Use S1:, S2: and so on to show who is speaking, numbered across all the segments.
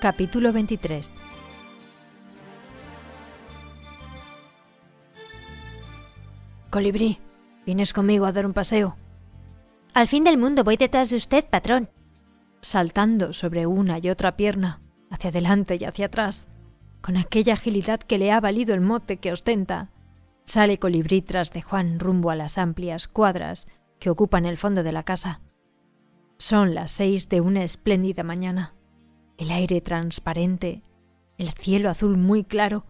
S1: Capítulo 23 Colibrí, ¿vienes conmigo a dar un paseo? Al fin del mundo voy detrás de usted, patrón. Saltando sobre una y otra pierna, hacia adelante y hacia atrás, con aquella agilidad que le ha valido el mote que ostenta, sale Colibrí tras de Juan rumbo a las amplias cuadras que ocupan el fondo de la casa. Son las seis de una espléndida mañana el aire transparente, el cielo azul muy claro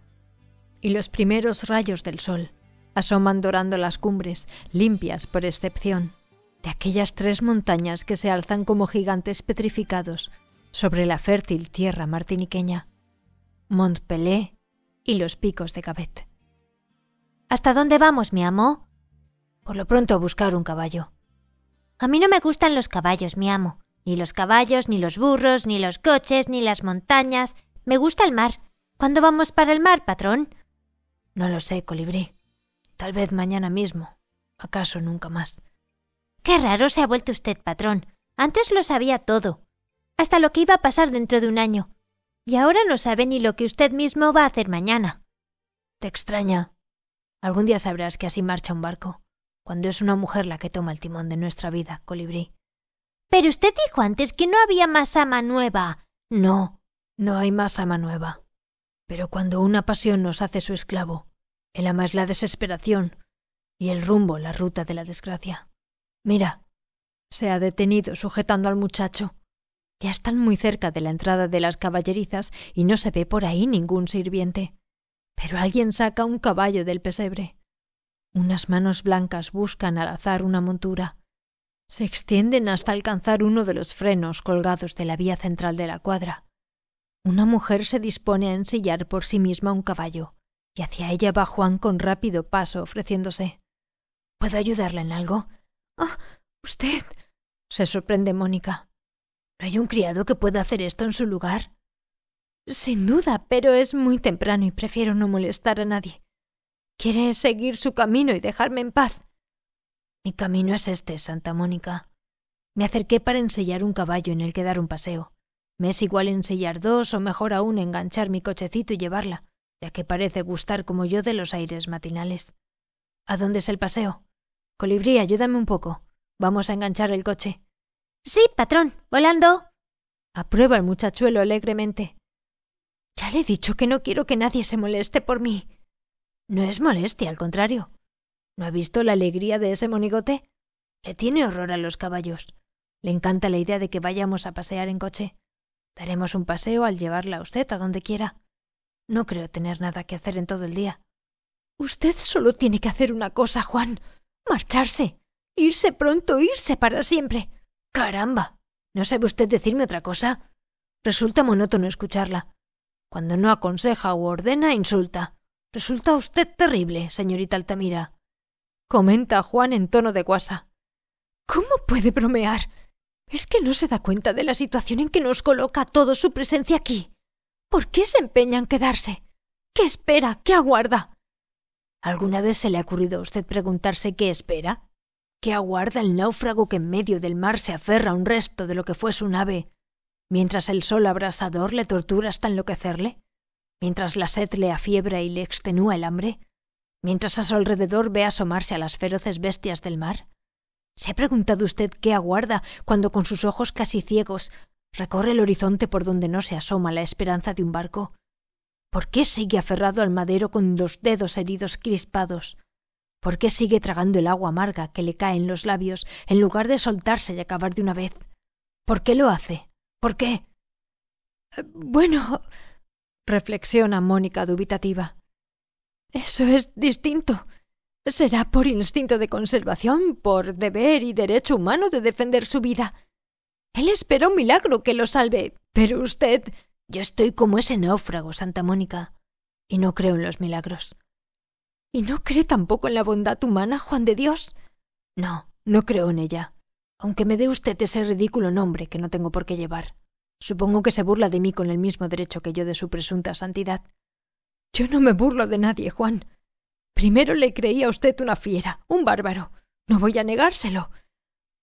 S1: y los primeros rayos del sol asoman dorando las cumbres, limpias por excepción, de aquellas tres montañas que se alzan como gigantes petrificados sobre la fértil tierra martiniqueña, Montpelé y los picos de Cabet. ¿Hasta dónde vamos, mi amo? Por lo pronto a buscar un caballo. A mí no me gustan los caballos, mi amo. Ni los caballos, ni los burros, ni los coches, ni las montañas. Me gusta el mar. ¿Cuándo vamos para el mar, patrón? No lo sé, colibrí. Tal vez mañana mismo. ¿Acaso nunca más? Qué raro se ha vuelto usted, patrón. Antes lo sabía todo. Hasta lo que iba a pasar dentro de un año. Y ahora no sabe ni lo que usted mismo va a hacer mañana. Te extraña. Algún día sabrás que así marcha un barco, cuando es una mujer la que toma el timón de nuestra vida, colibrí. Pero usted dijo antes que no había más ama nueva. No, no hay más ama nueva. Pero cuando una pasión nos hace su esclavo, el ama es la desesperación y el rumbo la ruta de la desgracia. Mira, se ha detenido sujetando al muchacho. Ya están muy cerca de la entrada de las caballerizas y no se ve por ahí ningún sirviente. Pero alguien saca un caballo del pesebre. Unas manos blancas buscan al azar una montura se extienden hasta alcanzar uno de los frenos colgados de la vía central de la cuadra. Una mujer se dispone a ensillar por sí misma un caballo, y hacia ella va Juan con rápido paso ofreciéndose. ¿Puedo ayudarla en algo? Ah, usted. se sorprende Mónica. ¿No hay un criado que pueda hacer esto en su lugar? Sin duda, pero es muy temprano y prefiero no molestar a nadie. ¿Quiere seguir su camino y dejarme en paz? Mi camino es este, Santa Mónica. Me acerqué para ensillar un caballo en el que dar un paseo. Me es igual ensillar dos o mejor aún enganchar mi cochecito y llevarla, ya que parece gustar como yo de los aires matinales. ¿A dónde es el paseo? Colibrí, ayúdame un poco. Vamos a enganchar el coche. Sí, patrón, volando. Aprueba el muchachuelo alegremente. Ya le he dicho que no quiero que nadie se moleste por mí. No es molestia, al contrario. ¿No ha visto la alegría de ese monigote? Le tiene horror a los caballos. Le encanta la idea de que vayamos a pasear en coche. Daremos un paseo al llevarla a usted a donde quiera. No creo tener nada que hacer en todo el día. Usted solo tiene que hacer una cosa, Juan. Marcharse. Irse pronto, irse para siempre. Caramba. ¿No sabe usted decirme otra cosa? Resulta monótono escucharla. Cuando no aconseja u ordena, insulta. Resulta usted terrible, señorita Altamira comenta Juan en tono de guasa. ¿Cómo puede bromear? ¿Es que no se da cuenta de la situación en que nos coloca todo su presencia aquí? ¿Por qué se empeña en quedarse? ¿Qué espera? ¿Qué aguarda? ¿Alguna vez se le ha ocurrido a usted preguntarse qué espera? ¿Qué aguarda el náufrago que en medio del mar se aferra a un resto de lo que fue su nave mientras el sol abrasador le tortura hasta enloquecerle? ¿Mientras la sed le afiebra y le extenúa el hambre? mientras a su alrededor ve asomarse a las feroces bestias del mar? ¿Se ha preguntado usted qué aguarda cuando con sus ojos casi ciegos recorre el horizonte por donde no se asoma la esperanza de un barco? ¿Por qué sigue aferrado al madero con los dedos heridos crispados? ¿Por qué sigue tragando el agua amarga que le cae en los labios en lugar de soltarse y acabar de una vez? ¿Por qué lo hace? ¿Por qué? Eh, bueno, reflexiona Mónica dubitativa. Eso es distinto. Será por instinto de conservación, por deber y derecho humano de defender su vida. Él espera un milagro que lo salve, pero usted. Yo estoy como ese náufrago, Santa Mónica, y no creo en los milagros. ¿Y no cree tampoco en la bondad humana, Juan de Dios? No, no creo en ella, aunque me dé usted ese ridículo nombre que no tengo por qué llevar. Supongo que se burla de mí con el mismo derecho que yo de su presunta santidad. Yo no me burlo de nadie, Juan. Primero le creí a usted una fiera, un bárbaro. No voy a negárselo.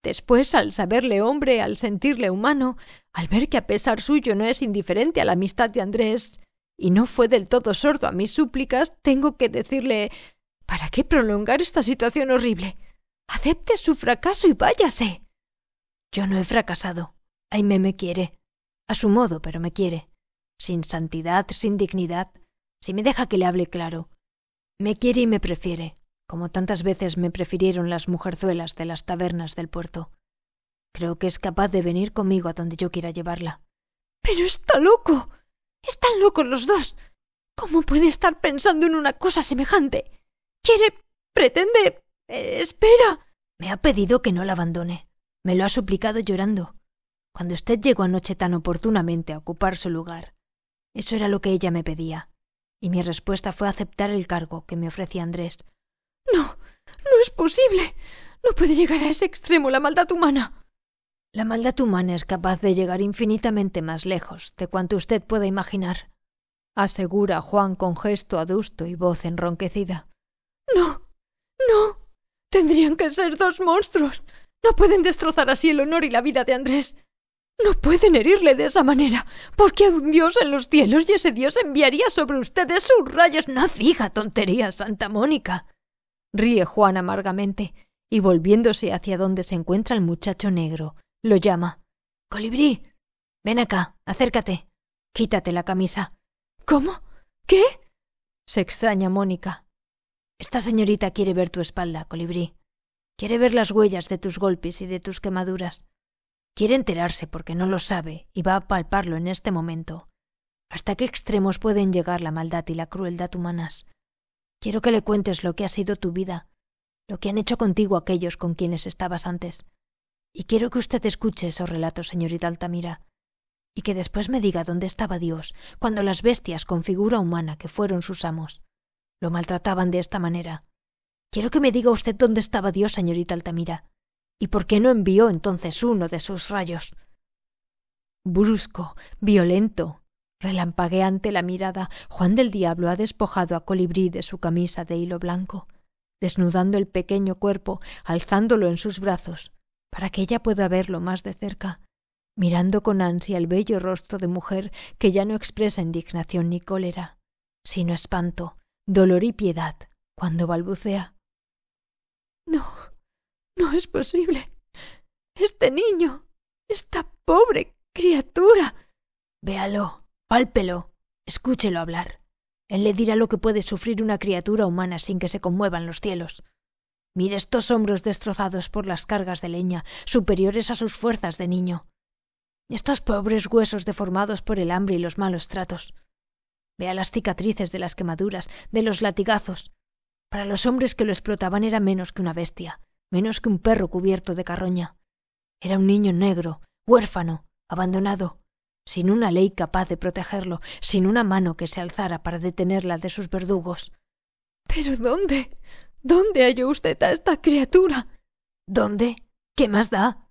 S1: Después, al saberle hombre, al sentirle humano, al ver que a pesar suyo no es indiferente a la amistad de Andrés, y no fue del todo sordo a mis súplicas, tengo que decirle ¿Para qué prolongar esta situación horrible? Acepte su fracaso y váyase. Yo no he fracasado. Jaime me quiere. A su modo, pero me quiere. Sin santidad, sin dignidad, si me deja que le hable claro. Me quiere y me prefiere, como tantas veces me prefirieron las mujerzuelas de las tabernas del puerto. Creo que es capaz de venir conmigo a donde yo quiera llevarla. Pero está loco. Están locos los dos. ¿Cómo puede estar pensando en una cosa semejante? Quiere, pretende, eh, espera. Me ha pedido que no la abandone. Me lo ha suplicado llorando. Cuando usted llegó anoche tan oportunamente a ocupar su lugar, eso era lo que ella me pedía y mi respuesta fue aceptar el cargo que me ofrecía Andrés. No, no es posible. No puede llegar a ese extremo la maldad humana. La maldad humana es capaz de llegar infinitamente más lejos de cuanto usted pueda imaginar, asegura Juan con gesto adusto y voz enronquecida. No, no. Tendrían que ser dos monstruos. No pueden destrozar así el honor y la vida de Andrés. No pueden herirle de esa manera, porque hay un dios en los cielos y ese dios enviaría sobre ustedes sus rayos. No diga tonterías, Santa Mónica. Ríe Juan amargamente y volviéndose hacia donde se encuentra el muchacho negro, lo llama. Colibrí. Ven acá, acércate. Quítate la camisa. ¿Cómo? ¿Qué? se extraña Mónica. Esta señorita quiere ver tu espalda, colibrí. Quiere ver las huellas de tus golpes y de tus quemaduras. Quiere enterarse porque no lo sabe y va a palparlo en este momento. ¿Hasta qué extremos pueden llegar la maldad y la crueldad humanas? Quiero que le cuentes lo que ha sido tu vida, lo que han hecho contigo aquellos con quienes estabas antes. Y quiero que usted escuche esos relatos, señorita Altamira, y que después me diga dónde estaba Dios cuando las bestias con figura humana que fueron sus amos lo maltrataban de esta manera. Quiero que me diga usted dónde estaba Dios, señorita Altamira, ¿Y por qué no envió entonces uno de sus rayos? Brusco, violento, relampagueante la mirada, Juan del Diablo ha despojado a Colibrí de su camisa de hilo blanco, desnudando el pequeño cuerpo, alzándolo en sus brazos, para que ella pueda verlo más de cerca, mirando con ansia el bello rostro de mujer que ya no expresa indignación ni cólera, sino espanto, dolor y piedad cuando balbucea. No, no es posible. Este niño. Esta pobre criatura. Véalo, pálpelo, escúchelo hablar. Él le dirá lo que puede sufrir una criatura humana sin que se conmuevan los cielos. Mire estos hombros destrozados por las cargas de leña, superiores a sus fuerzas de niño. Estos pobres huesos deformados por el hambre y los malos tratos. Vea las cicatrices de las quemaduras, de los latigazos. Para los hombres que lo explotaban era menos que una bestia menos que un perro cubierto de carroña. Era un niño negro, huérfano, abandonado, sin una ley capaz de protegerlo, sin una mano que se alzara para detenerla de sus verdugos. Pero ¿dónde? ¿Dónde halló usted a esta criatura? ¿Dónde? ¿Qué más da?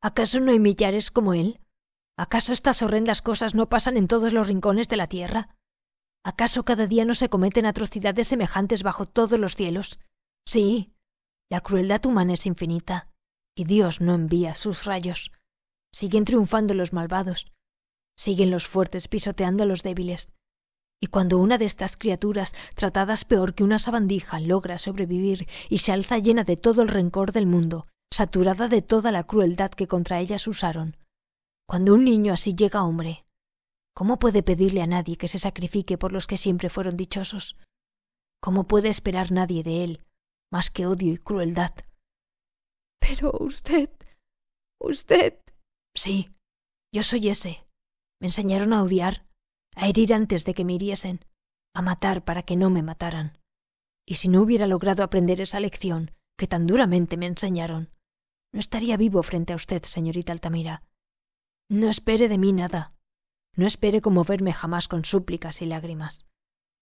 S1: ¿Acaso no hay millares como él? ¿Acaso estas horrendas cosas no pasan en todos los rincones de la tierra? ¿Acaso cada día no se cometen atrocidades semejantes bajo todos los cielos? Sí, la crueldad humana es infinita, y Dios no envía sus rayos. Siguen triunfando los malvados, siguen los fuertes pisoteando a los débiles. Y cuando una de estas criaturas, tratadas peor que una sabandija, logra sobrevivir y se alza llena de todo el rencor del mundo, saturada de toda la crueldad que contra ellas usaron, cuando un niño así llega a hombre, ¿cómo puede pedirle a nadie que se sacrifique por los que siempre fueron dichosos? ¿Cómo puede esperar nadie de él más que odio y crueldad. Pero usted. usted. Sí, yo soy ese. Me enseñaron a odiar, a herir antes de que me hiriesen, a matar para que no me mataran. Y si no hubiera logrado aprender esa lección que tan duramente me enseñaron, no estaría vivo frente a usted, señorita Altamira. No espere de mí nada. No espere conmoverme jamás con súplicas y lágrimas.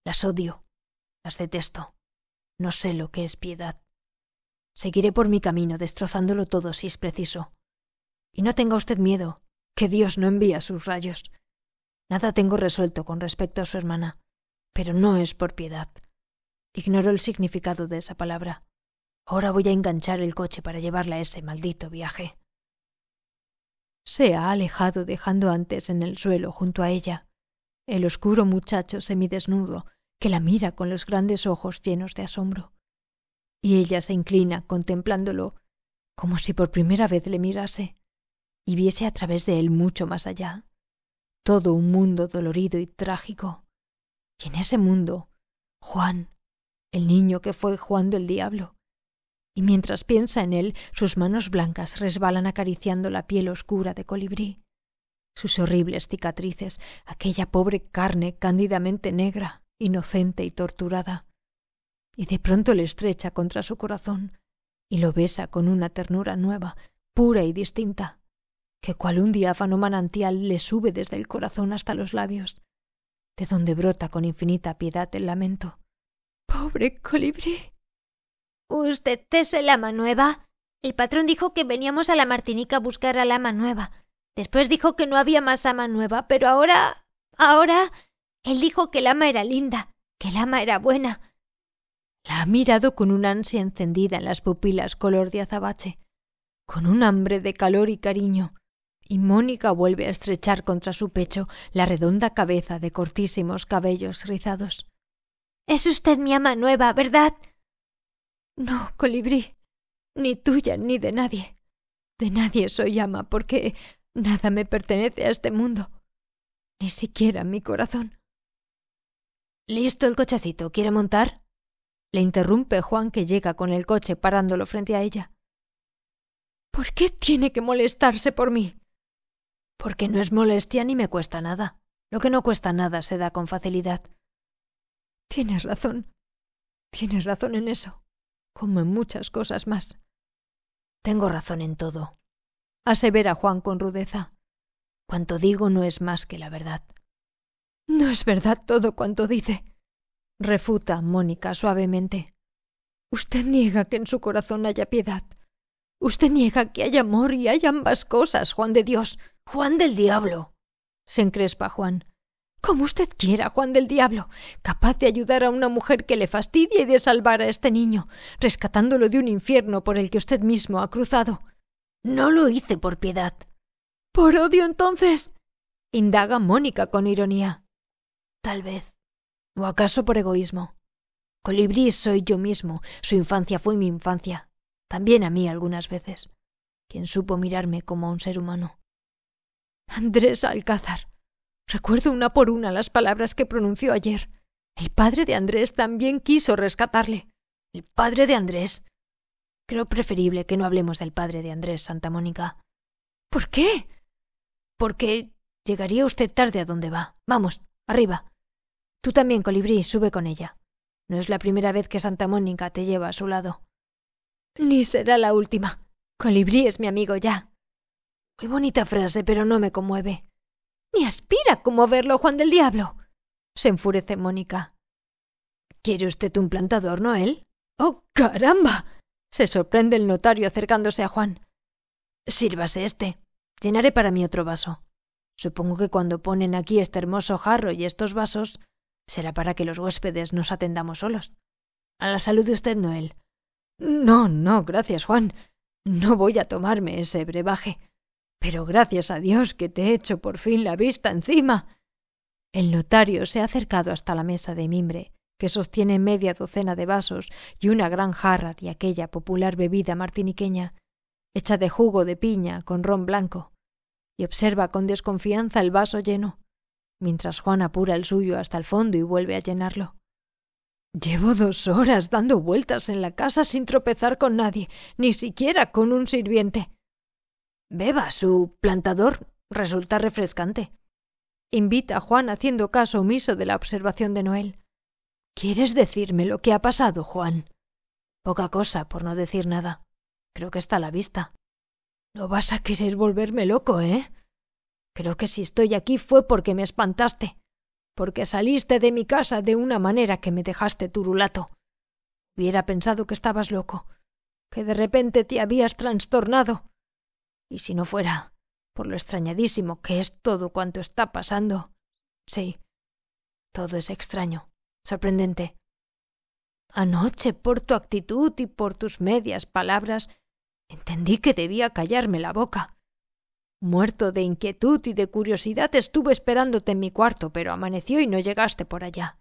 S1: Las odio. Las detesto. No sé lo que es piedad. Seguiré por mi camino, destrozándolo todo si es preciso. Y no tenga usted miedo, que Dios no envía sus rayos. Nada tengo resuelto con respecto a su hermana, pero no es por piedad. Ignoro el significado de esa palabra. Ahora voy a enganchar el coche para llevarla a ese maldito viaje. Se ha alejado dejando antes en el suelo junto a ella el oscuro muchacho semidesnudo que la mira con los grandes ojos llenos de asombro. Y ella se inclina contemplándolo, como si por primera vez le mirase y viese a través de él mucho más allá, todo un mundo dolorido y trágico. Y en ese mundo, Juan, el niño que fue Juan del Diablo. Y mientras piensa en él, sus manos blancas resbalan acariciando la piel oscura de colibrí, sus horribles cicatrices, aquella pobre carne cándidamente negra inocente y torturada, y de pronto le estrecha contra su corazón y lo besa con una ternura nueva, pura y distinta, que cual un diáfano manantial le sube desde el corazón hasta los labios, de donde brota con infinita piedad el lamento. Pobre colibrí. ¿Usted es el ama nueva? El patrón dijo que veníamos a la Martinica a buscar al ama nueva. Después dijo que no había más ama nueva, pero ahora. ahora. Él dijo que el ama era linda, que el ama era buena. La ha mirado con una ansia encendida en las pupilas color de azabache, con un hambre de calor y cariño, y Mónica vuelve a estrechar contra su pecho la redonda cabeza de cortísimos cabellos rizados. Es usted mi ama nueva, ¿verdad? No, colibrí, ni tuya ni de nadie. De nadie soy ama porque nada me pertenece a este mundo, ni siquiera mi corazón. Listo el cochecito. ¿Quiere montar? Le interrumpe Juan que llega con el coche parándolo frente a ella. ¿Por qué tiene que molestarse por mí? Porque no es molestia ni me cuesta nada. Lo que no cuesta nada se da con facilidad. Tienes razón. Tienes razón en eso, como en muchas cosas más. Tengo razón en todo, asevera Juan con rudeza. Cuanto digo no es más que la verdad. No es verdad todo cuanto dice, refuta Mónica suavemente. Usted niega que en su corazón haya piedad. Usted niega que haya amor y hay ambas cosas, Juan de Dios, Juan del Diablo. se encrespa Juan. Como usted quiera, Juan del Diablo, capaz de ayudar a una mujer que le fastidia y de salvar a este niño, rescatándolo de un infierno por el que usted mismo ha cruzado. No lo hice por piedad. ¿Por odio entonces? indaga Mónica con ironía. Tal vez. ¿O acaso por egoísmo? Colibrí soy yo mismo, su infancia fue mi infancia, también a mí algunas veces, quien supo mirarme como a un ser humano. Andrés Alcázar. Recuerdo una por una las palabras que pronunció ayer. El padre de Andrés también quiso rescatarle. El padre de Andrés. Creo preferible que no hablemos del padre de Andrés, Santa Mónica. ¿Por qué? Porque llegaría usted tarde a donde va. Vamos, arriba. Tú también, colibrí, sube con ella. No es la primera vez que Santa Mónica te lleva a su lado. Ni será la última. Colibrí es mi amigo ya. Muy bonita frase, pero no me conmueve. Ni aspira a verlo Juan del Diablo. Se enfurece Mónica. ¿Quiere usted un plantador, Noel? ¡Oh, caramba! Se sorprende el notario acercándose a Juan. Sírvase este. Llenaré para mí otro vaso. Supongo que cuando ponen aquí este hermoso jarro y estos vasos, Será para que los huéspedes nos atendamos solos. A la salud de usted, Noel. No, no, gracias, Juan. No voy a tomarme ese brebaje. Pero gracias a Dios que te he hecho por fin la vista encima. El notario se ha acercado hasta la mesa de mimbre, que sostiene media docena de vasos y una gran jarra de aquella popular bebida martiniqueña, hecha de jugo de piña con ron blanco, y observa con desconfianza el vaso lleno, mientras Juan apura el suyo hasta el fondo y vuelve a llenarlo. Llevo dos horas dando vueltas en la casa sin tropezar con nadie, ni siquiera con un sirviente. Beba su plantador, resulta refrescante. Invita a Juan haciendo caso omiso de la observación de Noel. ¿Quieres decirme lo que ha pasado, Juan? Poca cosa, por no decir nada. Creo que está a la vista. No vas a querer volverme loco, ¿eh? Creo que si estoy aquí fue porque me espantaste, porque saliste de mi casa de una manera que me dejaste turulato. Hubiera pensado que estabas loco, que de repente te habías trastornado. Y si no fuera por lo extrañadísimo que es todo cuanto está pasando. Sí, todo es extraño, sorprendente. Anoche, por tu actitud y por tus medias palabras, entendí que debía callarme la boca. Muerto de inquietud y de curiosidad estuve esperándote en mi cuarto, pero amaneció y no llegaste por allá.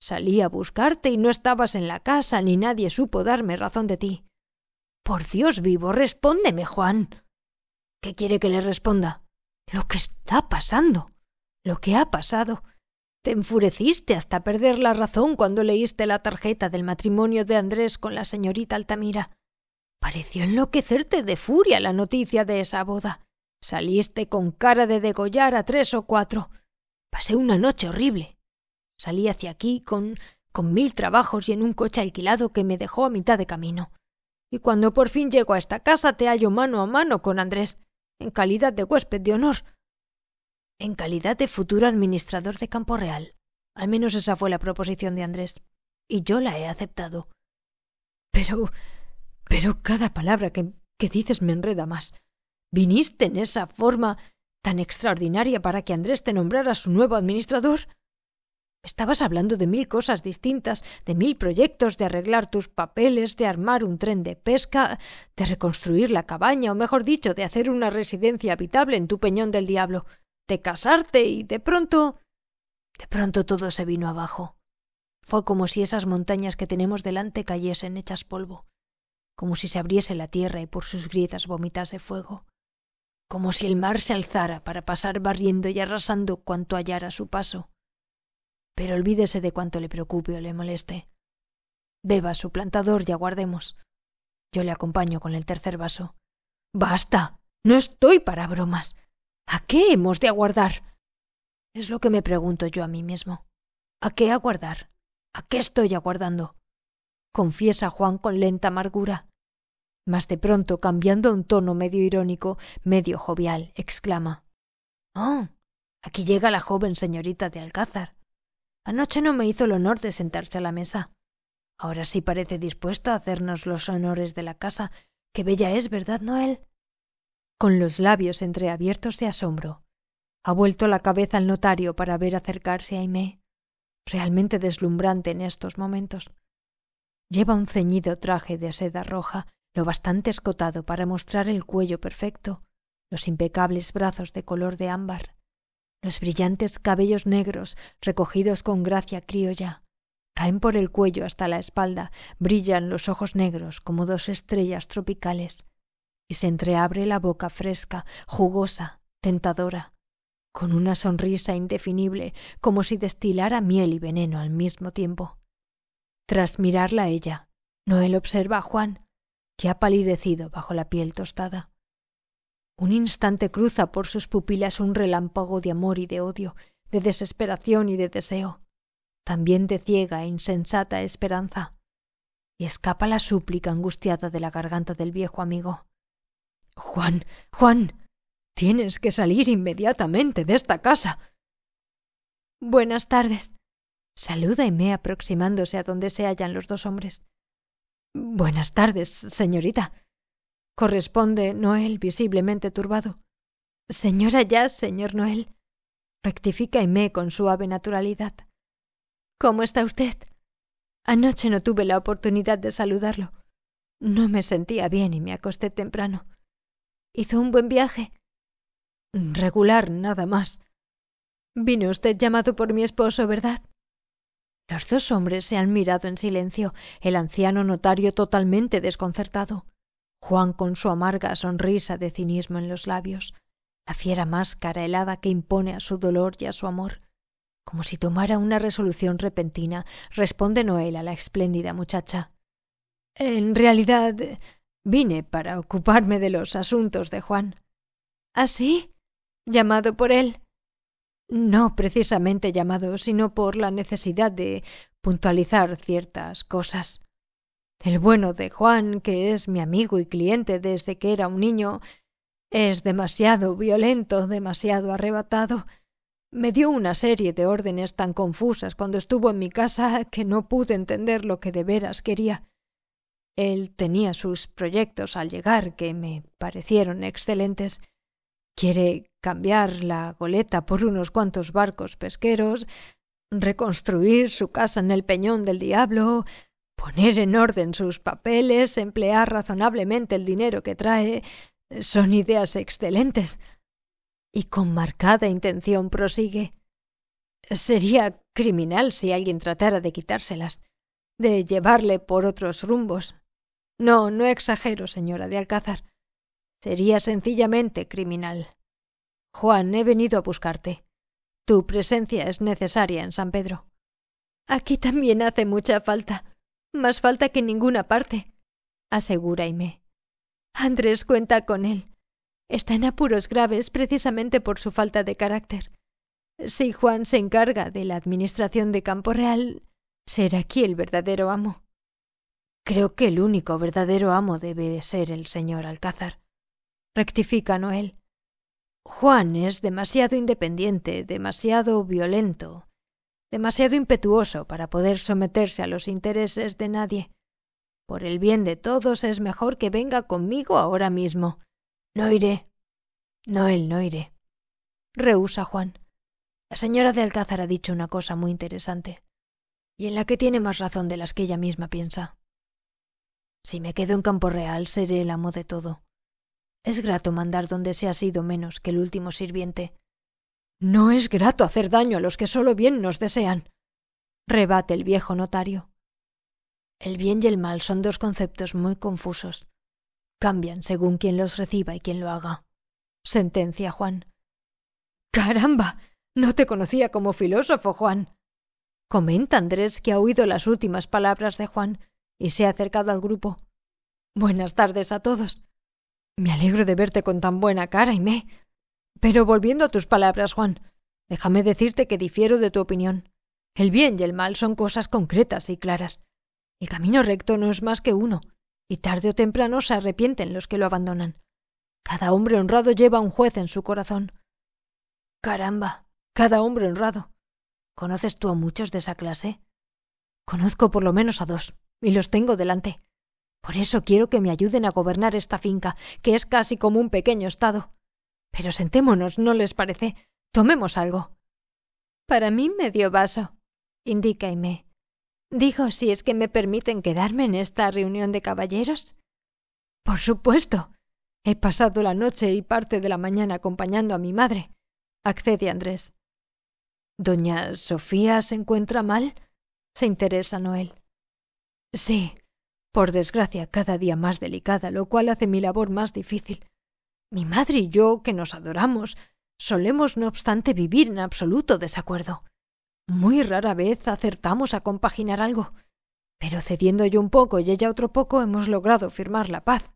S1: Salí a buscarte y no estabas en la casa ni nadie supo darme razón de ti. Por Dios vivo, respóndeme, Juan. ¿Qué quiere que le responda? Lo que está pasando. Lo que ha pasado. Te enfureciste hasta perder la razón cuando leíste la tarjeta del matrimonio de Andrés con la señorita Altamira. Pareció enloquecerte de furia la noticia de esa boda. Saliste con cara de degollar a tres o cuatro. Pasé una noche horrible. Salí hacia aquí con con mil trabajos y en un coche alquilado que me dejó a mitad de camino. Y cuando por fin llego a esta casa te hallo mano a mano con Andrés, en calidad de huésped de honor. En calidad de futuro administrador de Campo Real. Al menos esa fue la proposición de Andrés. Y yo la he aceptado. Pero. pero cada palabra que, que dices me enreda más viniste en esa forma tan extraordinaria para que Andrés te nombrara su nuevo administrador? Estabas hablando de mil cosas distintas, de mil proyectos, de arreglar tus papeles, de armar un tren de pesca, de reconstruir la cabaña, o mejor dicho, de hacer una residencia habitable en tu peñón del diablo, de casarte y de pronto... De pronto todo se vino abajo. Fue como si esas montañas que tenemos delante cayesen hechas polvo, como si se abriese la tierra y por sus grietas vomitase fuego como si el mar se alzara para pasar barriendo y arrasando cuanto hallara su paso. Pero olvídese de cuanto le preocupe o le moleste. Beba su plantador y aguardemos. Yo le acompaño con el tercer vaso. Basta. No estoy para bromas. ¿A qué hemos de aguardar? Es lo que me pregunto yo a mí mismo. ¿A qué aguardar? ¿A qué estoy aguardando? Confiesa Juan con lenta amargura. Mas de pronto, cambiando un tono medio irónico, medio jovial, exclama Oh. Aquí llega la joven señorita de Alcázar. Anoche no me hizo el honor de sentarse a la mesa. Ahora sí parece dispuesta a hacernos los honores de la casa. Qué bella es, ¿verdad, Noel? Con los labios entreabiertos de asombro, ha vuelto la cabeza al notario para ver acercarse a Aimé, realmente deslumbrante en estos momentos. Lleva un ceñido traje de seda roja lo bastante escotado para mostrar el cuello perfecto, los impecables brazos de color de ámbar, los brillantes cabellos negros recogidos con gracia criolla. Caen por el cuello hasta la espalda, brillan los ojos negros como dos estrellas tropicales, y se entreabre la boca fresca, jugosa, tentadora, con una sonrisa indefinible, como si destilara miel y veneno al mismo tiempo. Tras mirarla a ella, Noel observa a Juan, que ha palidecido bajo la piel tostada. Un instante cruza por sus pupilas un relámpago de amor y de odio, de desesperación y de deseo, también de ciega e insensata esperanza, y escapa la súplica angustiada de la garganta del viejo amigo. Juan, Juan, tienes que salir inmediatamente de esta casa. Buenas tardes. Saluda me aproximándose a donde se hallan los dos hombres. Buenas tardes, señorita. Corresponde Noel, visiblemente turbado. Señora ya, señor Noel. Rectifica me con suave naturalidad. ¿Cómo está usted? Anoche no tuve la oportunidad de saludarlo. No me sentía bien y me acosté temprano. ¿Hizo un buen viaje? Regular, nada más. Vino usted llamado por mi esposo, ¿verdad? Los dos hombres se han mirado en silencio, el anciano notario totalmente desconcertado, Juan con su amarga sonrisa de cinismo en los labios, la fiera máscara helada que impone a su dolor y a su amor. Como si tomara una resolución repentina, responde Noel a la espléndida muchacha. En realidad vine para ocuparme de los asuntos de Juan. ¿Así? ¿Ah, llamado por él no precisamente llamado, sino por la necesidad de puntualizar ciertas cosas. El bueno de Juan, que es mi amigo y cliente desde que era un niño, es demasiado violento, demasiado arrebatado. Me dio una serie de órdenes tan confusas cuando estuvo en mi casa que no pude entender lo que de veras quería. Él tenía sus proyectos al llegar que me parecieron excelentes. Quiere cambiar la goleta por unos cuantos barcos pesqueros, reconstruir su casa en el Peñón del Diablo, poner en orden sus papeles, emplear razonablemente el dinero que trae, son ideas excelentes. Y con marcada intención prosigue. Sería criminal si alguien tratara de quitárselas, de llevarle por otros rumbos. No, no exagero, señora de Alcázar. Sería sencillamente criminal. Juan, he venido a buscarte. Tu presencia es necesaria en San Pedro. Aquí también hace mucha falta, más falta que en ninguna parte, asegura Andrés cuenta con él. Está en apuros graves precisamente por su falta de carácter. Si Juan se encarga de la administración de Campo Real, será aquí el verdadero amo. Creo que el único verdadero amo debe ser el señor Alcázar. Rectifica Noel. Juan es demasiado independiente, demasiado violento, demasiado impetuoso para poder someterse a los intereses de nadie. Por el bien de todos es mejor que venga conmigo ahora mismo. No iré. No, él no iré. Rehúsa Juan. La señora de Alcázar ha dicho una cosa muy interesante, y en la que tiene más razón de las que ella misma piensa. Si me quedo en Campo Real, seré el amo de todo. Es grato mandar donde se ha sido menos que el último sirviente. No es grato hacer daño a los que solo bien nos desean, rebate el viejo notario. El bien y el mal son dos conceptos muy confusos. Cambian según quien los reciba y quien lo haga. Sentencia Juan. Caramba. No te conocía como filósofo, Juan. Comenta Andrés que ha oído las últimas palabras de Juan y se ha acercado al grupo. Buenas tardes a todos. Me alegro de verte con tan buena cara, y me. Pero volviendo a tus palabras, Juan, déjame decirte que difiero de tu opinión. El bien y el mal son cosas concretas y claras. El camino recto no es más que uno, y tarde o temprano se arrepienten los que lo abandonan. Cada hombre honrado lleva un juez en su corazón. Caramba, cada hombre honrado. ¿Conoces tú a muchos de esa clase? Conozco por lo menos a dos, y los tengo delante. Por eso quiero que me ayuden a gobernar esta finca, que es casi como un pequeño estado. Pero sentémonos, ¿no les parece? Tomemos algo. Para mí medio vaso, indica Aimé. Digo, si es que me permiten quedarme en esta reunión de caballeros. Por supuesto. He pasado la noche y parte de la mañana acompañando a mi madre. Accede Andrés. Doña Sofía se encuentra mal? se interesa Noel. Sí, por desgracia cada día más delicada, lo cual hace mi labor más difícil. Mi madre y yo, que nos adoramos, solemos no obstante vivir en absoluto desacuerdo. Muy rara vez acertamos a compaginar algo, pero cediendo yo un poco y ella otro poco hemos logrado firmar la paz.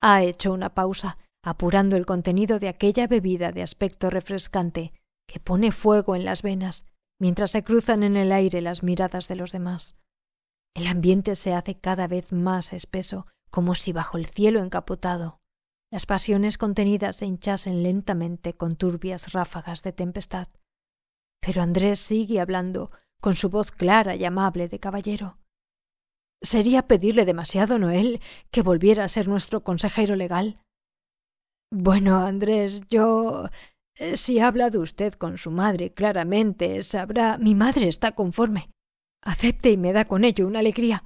S1: Ha hecho una pausa, apurando el contenido de aquella bebida de aspecto refrescante que pone fuego en las venas, mientras se cruzan en el aire las miradas de los demás. El ambiente se hace cada vez más espeso, como si bajo el cielo encapotado las pasiones contenidas se hinchasen lentamente con turbias ráfagas de tempestad. Pero Andrés sigue hablando, con su voz clara y amable de caballero. ¿Sería pedirle demasiado, Noel, que volviera a ser nuestro consejero legal? Bueno, Andrés, yo. Eh, si habla hablado usted con su madre, claramente sabrá. Mi madre está conforme. Acepte y me da con ello una alegría.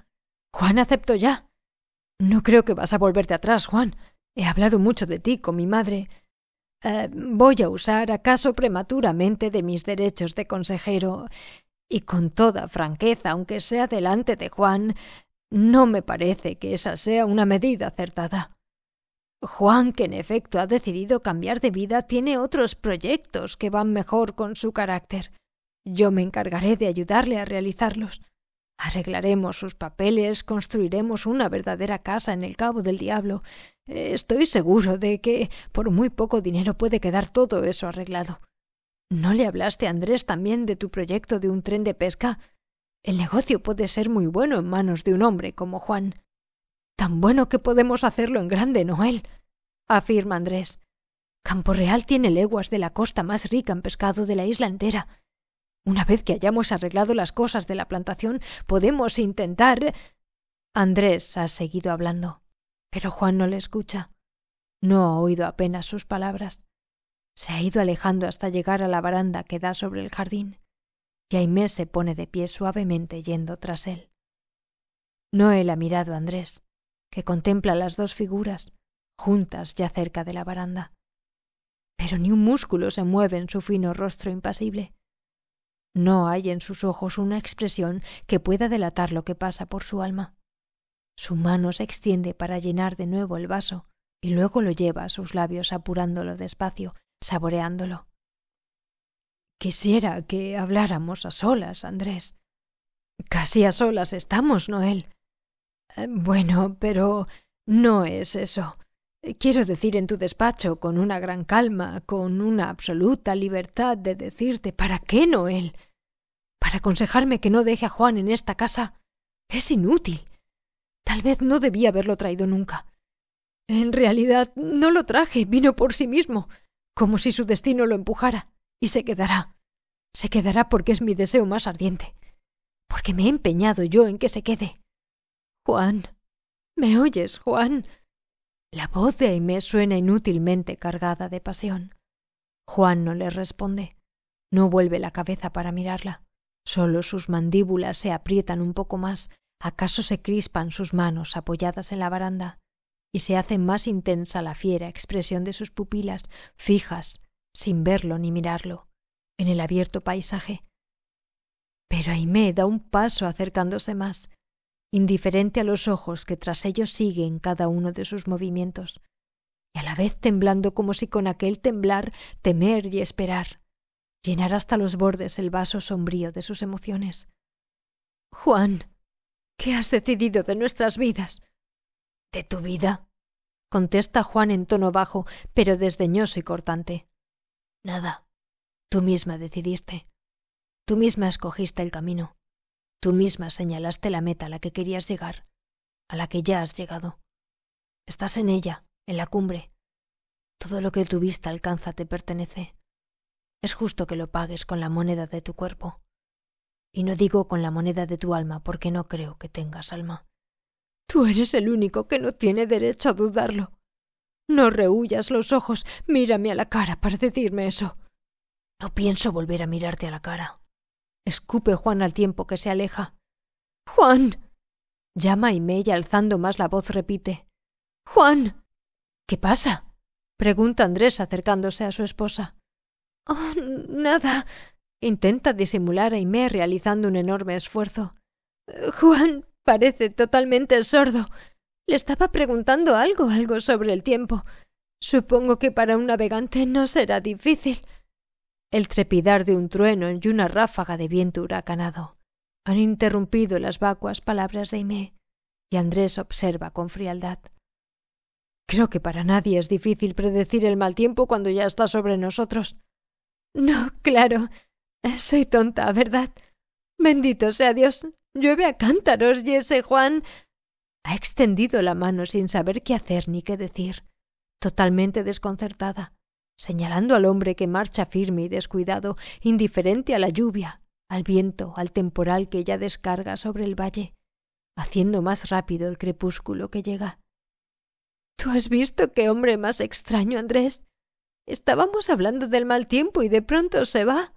S1: Juan acepto ya. No creo que vas a volverte atrás, Juan. He hablado mucho de ti con mi madre. Eh, voy a usar acaso prematuramente de mis derechos de consejero, y con toda franqueza, aunque sea delante de Juan, no me parece que esa sea una medida acertada. Juan, que en efecto ha decidido cambiar de vida, tiene otros proyectos que van mejor con su carácter. Yo me encargaré de ayudarle a realizarlos. Arreglaremos sus papeles, construiremos una verdadera casa en el Cabo del Diablo. Estoy seguro de que por muy poco dinero puede quedar todo eso arreglado. ¿No le hablaste a Andrés también de tu proyecto de un tren de pesca? El negocio puede ser muy bueno en manos de un hombre como Juan. Tan bueno que podemos hacerlo en grande, Noel, afirma Andrés. —Campo Real tiene leguas de la costa más rica en pescado de la isla entera. Una vez que hayamos arreglado las cosas de la plantación, podemos intentar. Andrés ha seguido hablando, pero Juan no le escucha. No ha oído apenas sus palabras. Se ha ido alejando hasta llegar a la baranda que da sobre el jardín, y Aimé se pone de pie suavemente yendo tras él. Noel ha mirado a Andrés, que contempla las dos figuras, juntas ya cerca de la baranda. Pero ni un músculo se mueve en su fino rostro impasible. No hay en sus ojos una expresión que pueda delatar lo que pasa por su alma. Su mano se extiende para llenar de nuevo el vaso y luego lo lleva a sus labios apurándolo despacio, saboreándolo. Quisiera que habláramos a solas, Andrés. Casi a solas estamos, Noel. Eh, bueno, pero no es eso. Quiero decir en tu despacho, con una gran calma, con una absoluta libertad de decirte ¿para qué, Noel? ¿Para aconsejarme que no deje a Juan en esta casa? Es inútil. Tal vez no debía haberlo traído nunca. En realidad no lo traje, vino por sí mismo, como si su destino lo empujara, y se quedará. Se quedará porque es mi deseo más ardiente, porque me he empeñado yo en que se quede. Juan. ¿Me oyes, Juan? La voz de Aimé suena inútilmente cargada de pasión. Juan no le responde. No vuelve la cabeza para mirarla. Solo sus mandíbulas se aprietan un poco más, acaso se crispan sus manos apoyadas en la baranda, y se hace más intensa la fiera expresión de sus pupilas, fijas, sin verlo ni mirarlo, en el abierto paisaje. Pero Aimé da un paso acercándose más, indiferente a los ojos que tras ellos siguen cada uno de sus movimientos, y a la vez temblando como si con aquel temblar temer y esperar, llenar hasta los bordes el vaso sombrío de sus emociones. Juan, ¿qué has decidido de nuestras vidas? ¿De tu vida? contesta Juan en tono bajo, pero desdeñoso y cortante. Nada. Tú misma decidiste. Tú misma escogiste el camino. Tú misma señalaste la meta a la que querías llegar, a la que ya has llegado. Estás en ella, en la cumbre. Todo lo que tu vista alcanza te pertenece. Es justo que lo pagues con la moneda de tu cuerpo. Y no digo con la moneda de tu alma porque no creo que tengas alma. Tú eres el único que no tiene derecho a dudarlo. No rehuyas los ojos, mírame a la cara para decirme eso. No pienso volver a mirarte a la cara escupe Juan al tiempo que se aleja. Juan. llama y alzando más la voz repite. Juan. ¿Qué pasa? pregunta Andrés acercándose a su esposa. Oh, nada. Intenta disimular a realizando un enorme esfuerzo. Juan parece totalmente sordo. Le estaba preguntando algo, algo sobre el tiempo. Supongo que para un navegante no será difícil el trepidar de un trueno y una ráfaga de viento huracanado. Han interrumpido las vacuas palabras de Aimé, y Andrés observa con frialdad. Creo que para nadie es difícil predecir el mal tiempo cuando ya está sobre nosotros. No, claro. Soy tonta, ¿verdad? Bendito sea Dios. Llueve a cántaros y ese Juan. Ha extendido la mano sin saber qué hacer ni qué decir, totalmente desconcertada señalando al hombre que marcha firme y descuidado, indiferente a la lluvia, al viento, al temporal que ya descarga sobre el valle, haciendo más rápido el crepúsculo que llega. ¿Tú has visto qué hombre más extraño, Andrés? Estábamos hablando del mal tiempo y de pronto se va.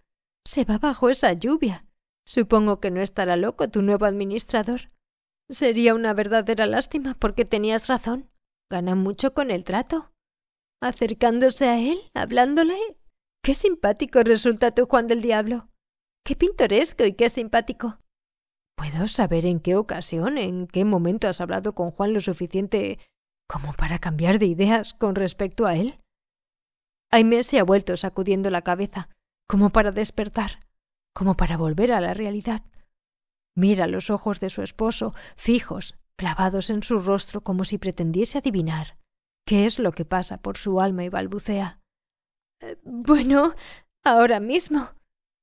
S1: Se va bajo esa lluvia. Supongo que no estará loco tu nuevo administrador. Sería una verdadera lástima porque tenías razón. Gana mucho con el trato acercándose a él, hablándole. Qué simpático resulta tu Juan del Diablo. Qué pintoresco y qué simpático. ¿Puedo saber en qué ocasión, en qué momento has hablado con Juan lo suficiente como para cambiar de ideas con respecto a él? Aimé se ha vuelto sacudiendo la cabeza, como para despertar, como para volver a la realidad. Mira los ojos de su esposo, fijos, clavados en su rostro como si pretendiese adivinar, qué es lo que pasa por su alma y balbucea. Eh, bueno, ahora mismo.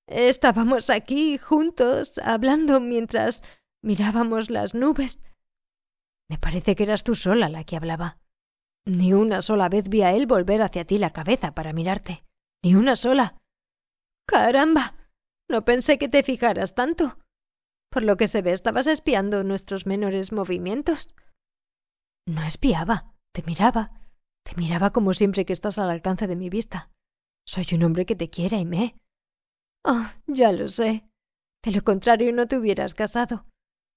S1: Estábamos aquí juntos, hablando mientras mirábamos las nubes. Me parece que eras tú sola la que hablaba. Ni una sola vez vi a él volver hacia ti la cabeza para mirarte. Ni una sola. Caramba. No pensé que te fijaras tanto. Por lo que se ve, estabas espiando nuestros menores movimientos. No espiaba. Te miraba, te miraba como siempre que estás al alcance de mi vista. Soy un hombre que te quiere, me? Oh, ya lo sé. De lo contrario no te hubieras casado.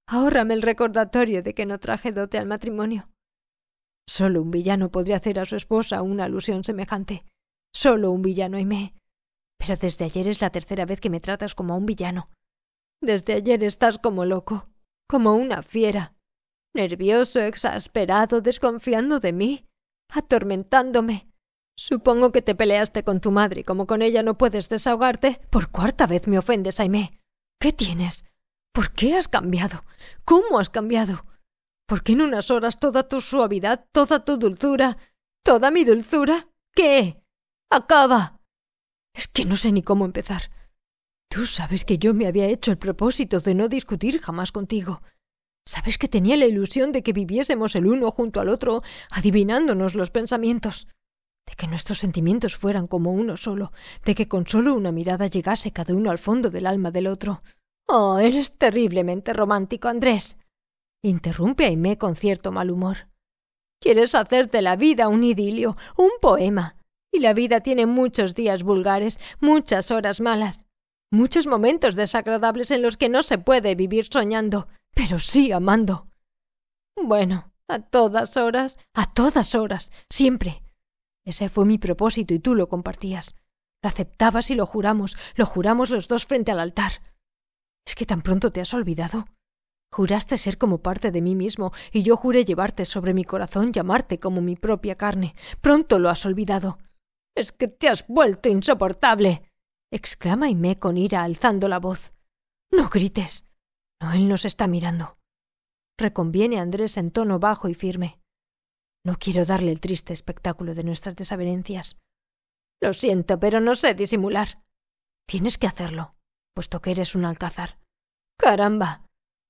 S1: Ahórrame el recordatorio de que no traje dote al matrimonio. Solo un villano podría hacer a su esposa una alusión semejante. Solo un villano, Aimé. Pero desde ayer es la tercera vez que me tratas como a un villano. Desde ayer estás como loco, como una fiera nervioso, exasperado, desconfiando de mí, atormentándome. Supongo que te peleaste con tu madre y como con ella no puedes desahogarte, por cuarta vez me ofendes, Aimé. ¿Qué tienes? ¿Por qué has cambiado? ¿Cómo has cambiado? ¿Por qué en unas horas toda tu suavidad, toda tu dulzura, toda mi dulzura? ¿Qué? Acaba. Es que no sé ni cómo empezar. Tú sabes que yo me había hecho el propósito de no discutir jamás contigo. ¿Sabes que tenía la ilusión de que viviésemos el uno junto al otro, adivinándonos los pensamientos? de que nuestros sentimientos fueran como uno solo, de que con solo una mirada llegase cada uno al fondo del alma del otro. Oh, eres terriblemente romántico, Andrés. Interrumpe Aimé con cierto mal humor. Quieres hacerte la vida un idilio, un poema. Y la vida tiene muchos días vulgares, muchas horas malas, muchos momentos desagradables en los que no se puede vivir soñando pero sí amando. Bueno, a todas horas, a todas horas, siempre. Ese fue mi propósito y tú lo compartías. Lo aceptabas y lo juramos, lo juramos los dos frente al altar. ¿Es que tan pronto te has olvidado? Juraste ser como parte de mí mismo, y yo juré llevarte sobre mi corazón llamarte como mi propia carne. Pronto lo has olvidado. Es que te has vuelto insoportable. exclama Aimé con ira, alzando la voz. No grites él nos está mirando. Reconviene Andrés en tono bajo y firme. No quiero darle el triste espectáculo de nuestras desavenencias. Lo siento, pero no sé disimular. Tienes que hacerlo, puesto que eres un alcázar. Caramba.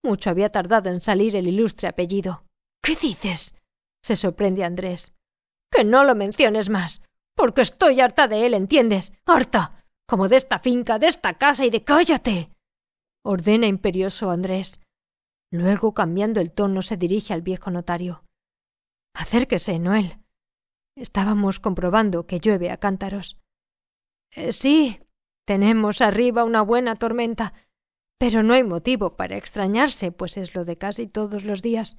S1: Mucho había tardado en salir el ilustre apellido. ¿Qué dices? se sorprende Andrés. Que no lo menciones más, porque estoy harta de él, ¿entiendes? Harta. Como de esta finca, de esta casa y de cállate ordena imperioso Andrés. Luego, cambiando el tono, se dirige al viejo notario. Acérquese, Noel. Estábamos comprobando que llueve a cántaros. Eh, sí, tenemos arriba una buena tormenta, pero no hay motivo para extrañarse, pues es lo de casi todos los días.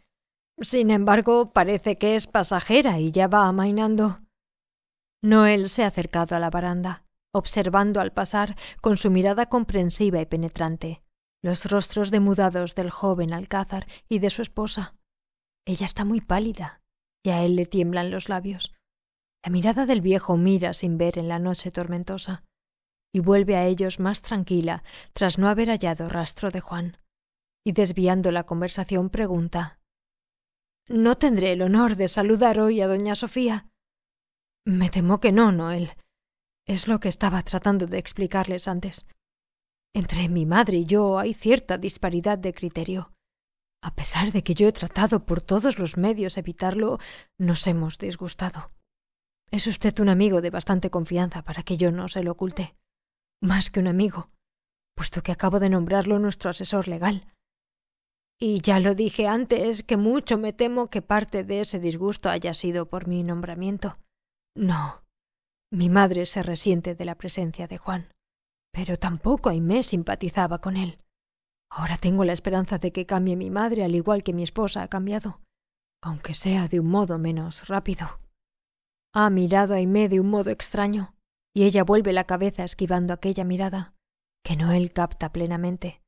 S1: Sin embargo, parece que es pasajera y ya va amainando. Noel se ha acercado a la baranda, observando al pasar con su mirada comprensiva y penetrante los rostros demudados del joven Alcázar y de su esposa. Ella está muy pálida, y a él le tiemblan los labios. La mirada del viejo mira sin ver en la noche tormentosa, y vuelve a ellos más tranquila tras no haber hallado rastro de Juan, y desviando la conversación pregunta ¿No tendré el honor de saludar hoy a doña Sofía? Me temo que no, Noel. Es lo que estaba tratando de explicarles antes. Entre mi madre y yo hay cierta disparidad de criterio. A pesar de que yo he tratado por todos los medios evitarlo, nos hemos disgustado. Es usted un amigo de bastante confianza para que yo no se lo oculte. Más que un amigo, puesto que acabo de nombrarlo nuestro asesor legal. Y ya lo dije antes que mucho me temo que parte de ese disgusto haya sido por mi nombramiento. No. Mi madre se resiente de la presencia de Juan. Pero tampoco Aimé simpatizaba con él. Ahora tengo la esperanza de que cambie mi madre al igual que mi esposa ha cambiado, aunque sea de un modo menos rápido. Ha mirado a Aimé de un modo extraño, y ella vuelve la cabeza esquivando aquella mirada, que no él capta plenamente.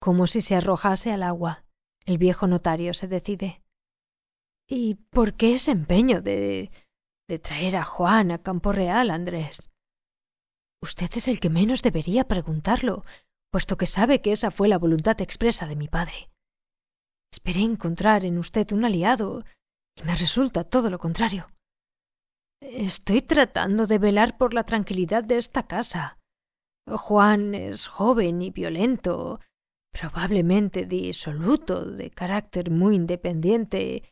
S1: Como si se arrojase al agua, el viejo notario se decide. ¿Y por qué ese empeño de. de traer a Juan a Campo Real, Andrés? Usted es el que menos debería preguntarlo, puesto que sabe que esa fue la voluntad expresa de mi padre. Esperé encontrar en usted un aliado, y me resulta todo lo contrario. Estoy tratando de velar por la tranquilidad de esta casa. Juan es joven y violento, probablemente disoluto, de carácter muy independiente,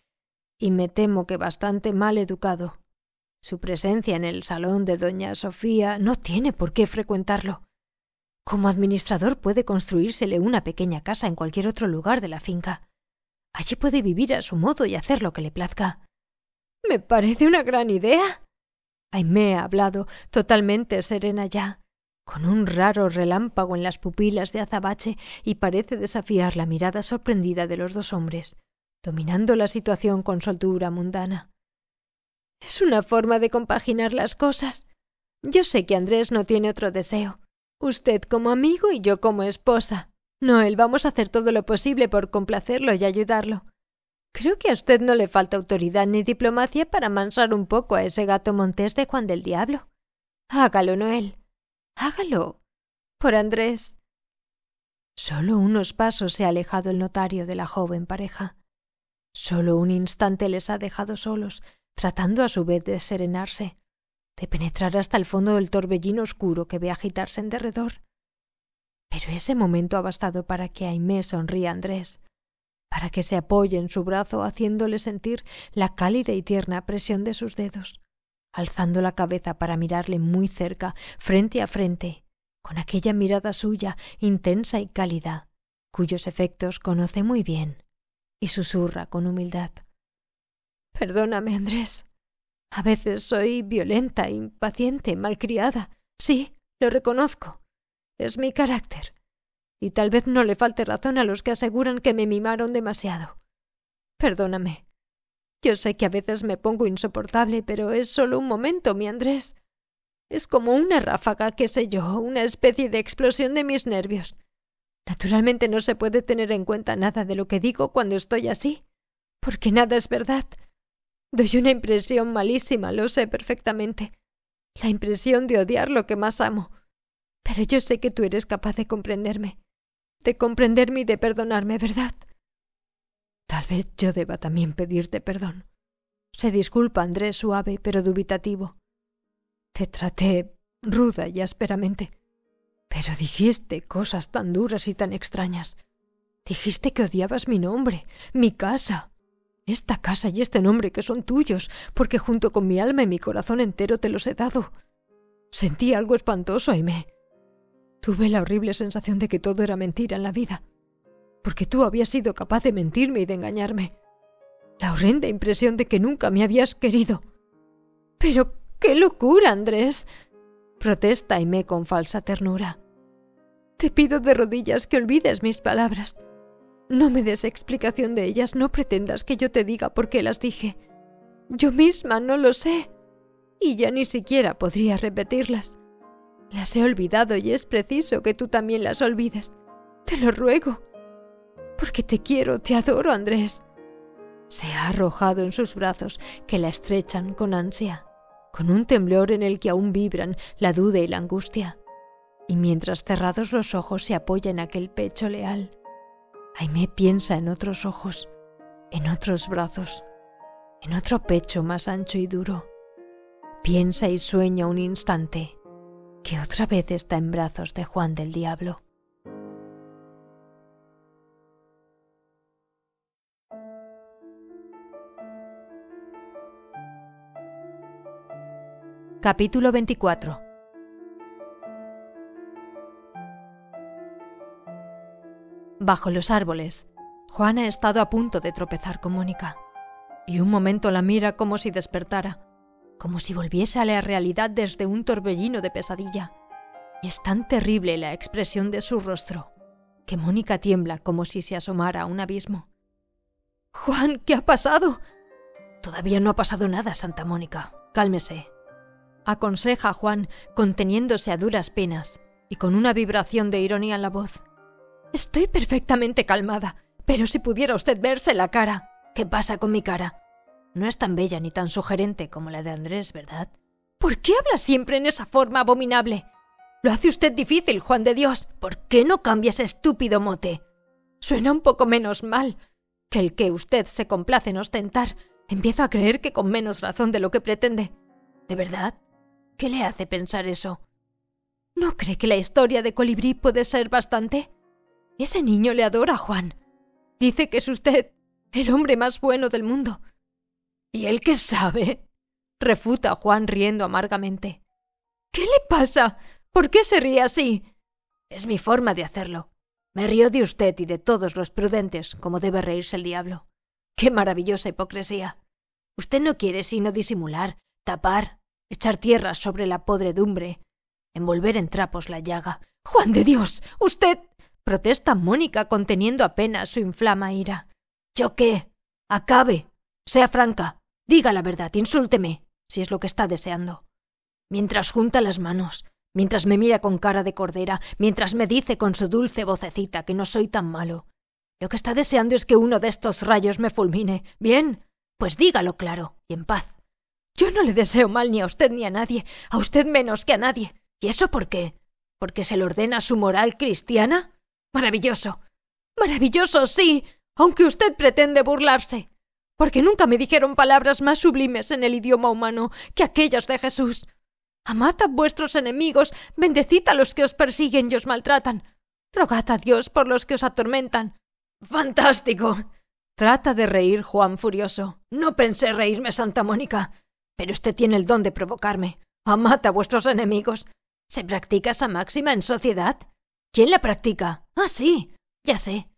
S1: y me temo que bastante mal educado. Su presencia en el salón de doña Sofía no tiene por qué frecuentarlo. Como administrador puede construírsele una pequeña casa en cualquier otro lugar de la finca. Allí puede vivir a su modo y hacer lo que le plazca. Me parece una gran idea. Aimé ha hablado, totalmente serena ya, con un raro relámpago en las pupilas de azabache y parece desafiar la mirada sorprendida de los dos hombres, dominando la situación con soltura mundana. Es una forma de compaginar las cosas. Yo sé que Andrés no tiene otro deseo. Usted como amigo y yo como esposa. Noel, vamos a hacer todo lo posible por complacerlo y ayudarlo. Creo que a usted no le falta autoridad ni diplomacia para mansar un poco a ese gato montés de Juan del Diablo. Hágalo, Noel. Hágalo. Por Andrés. Solo unos pasos se ha alejado el notario de la joven pareja. Solo un instante les ha dejado solos, tratando a su vez de serenarse, de penetrar hasta el fondo del torbellino oscuro que ve agitarse en derredor. Pero ese momento ha bastado para que Aimé sonríe a Andrés, para que se apoye en su brazo haciéndole sentir la cálida y tierna presión de sus dedos, alzando la cabeza para mirarle muy cerca, frente a frente, con aquella mirada suya intensa y cálida, cuyos efectos conoce muy bien, y susurra con humildad. Perdóname, Andrés. A veces soy violenta, impaciente, malcriada. Sí, lo reconozco. Es mi carácter. Y tal vez no le falte razón a los que aseguran que me mimaron demasiado. Perdóname. Yo sé que a veces me pongo insoportable, pero es solo un momento, mi Andrés. Es como una ráfaga, qué sé yo, una especie de explosión de mis nervios. Naturalmente no se puede tener en cuenta nada de lo que digo cuando estoy así, porque nada es verdad, Doy una impresión malísima, lo sé perfectamente. La impresión de odiar lo que más amo. Pero yo sé que tú eres capaz de comprenderme. De comprenderme y de perdonarme, ¿verdad? Tal vez yo deba también pedirte perdón. Se disculpa Andrés suave pero dubitativo. Te traté ruda y ásperamente. Pero dijiste cosas tan duras y tan extrañas. Dijiste que odiabas mi nombre, mi casa, esta casa y este nombre que son tuyos, porque junto con mi alma y mi corazón entero te los he dado. Sentí algo espantoso, Aimé. Tuve la horrible sensación de que todo era mentira en la vida, porque tú habías sido capaz de mentirme y de engañarme. La horrenda impresión de que nunca me habías querido. Pero qué locura, Andrés. protesta Aimé con falsa ternura. Te pido de rodillas que olvides mis palabras no me des explicación de ellas, no pretendas que yo te diga por qué las dije. Yo misma no lo sé. Y ya ni siquiera podría repetirlas. Las he olvidado y es preciso que tú también las olvides. Te lo ruego. Porque te quiero, te adoro, Andrés. Se ha arrojado en sus brazos, que la estrechan con ansia, con un temblor en el que aún vibran la duda y la angustia. Y mientras cerrados los ojos se apoya en aquel pecho leal, Aimé piensa en otros ojos, en otros brazos, en otro pecho más ancho y duro. Piensa y sueña un instante que otra vez está en brazos de Juan del Diablo. Capítulo 24 bajo los árboles. Juan ha estado a punto de tropezar con Mónica. Y un momento la mira como si despertara, como si volviese a la realidad desde un torbellino de pesadilla. Y es tan terrible la expresión de su rostro que Mónica tiembla como si se asomara a un abismo. Juan, ¿qué ha pasado? Todavía no ha pasado nada, Santa Mónica. Cálmese. Aconseja Juan, conteniéndose a duras penas y con una vibración de ironía en la voz. Estoy perfectamente calmada, pero si pudiera usted verse la cara. ¿Qué pasa con mi cara? No es tan bella ni tan sugerente como la de Andrés, ¿verdad? ¿Por qué habla siempre en esa forma abominable? Lo hace usted difícil, Juan de Dios. ¿Por qué no cambia ese estúpido mote? Suena un poco menos mal que el que usted se complace en ostentar. Empiezo a creer que con menos razón de lo que pretende. ¿De verdad? ¿Qué le hace pensar eso? ¿No cree que la historia de Colibrí puede ser bastante? Ese niño le adora Juan. Dice que es usted el hombre más bueno del mundo. ¿Y él qué sabe? refuta Juan riendo amargamente. ¿Qué le pasa? ¿Por qué se ríe así? Es mi forma de hacerlo. Me río de usted y de todos los prudentes, como debe reírse el diablo. ¡Qué maravillosa hipocresía! Usted no quiere sino disimular, tapar, echar tierra sobre la podredumbre, envolver en trapos la llaga. Juan de Dios, usted protesta Mónica conteniendo apenas su inflama ira. ¿Yo qué? Acabe. Sea franca. Diga la verdad. Insúlteme, si es lo que está deseando. Mientras junta las manos, mientras me mira con cara de cordera, mientras me dice con su dulce vocecita que no soy tan malo. Lo que está deseando es que uno de estos rayos me fulmine. Bien, pues dígalo claro y en paz. Yo no le deseo mal ni a usted ni a nadie, a usted menos que a nadie. ¿Y eso por qué? ¿Porque se lo ordena su moral cristiana? Maravilloso. Maravilloso, sí, aunque usted pretende burlarse. Porque nunca me dijeron palabras más sublimes en el idioma humano que aquellas de Jesús. Amad a vuestros enemigos, bendecid a los que os persiguen y os maltratan. Rogad a Dios por los que os atormentan. ¡Fantástico! Trata de reír Juan furioso. No pensé reírme, Santa Mónica. Pero usted tiene el don de provocarme. Amad a vuestros enemigos. ¿Se practica esa máxima en sociedad? ¿Quién la practica? Ah, sí, ya sé.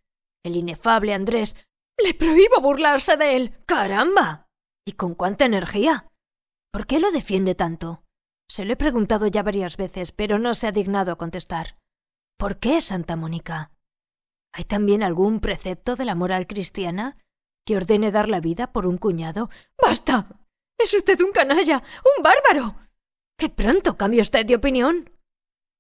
S1: El inefable Andrés. Le prohíbo burlarse de él. ¡Caramba! ¿Y con cuánta energía? ¿Por qué lo defiende tanto? Se lo he preguntado ya varias veces, pero no se ha dignado a contestar. ¿Por qué Santa Mónica? ¿Hay también algún precepto de la moral cristiana que ordene dar la vida por un cuñado? ¡Basta! Es usted un canalla, un bárbaro. ¡Qué pronto cambia usted de opinión!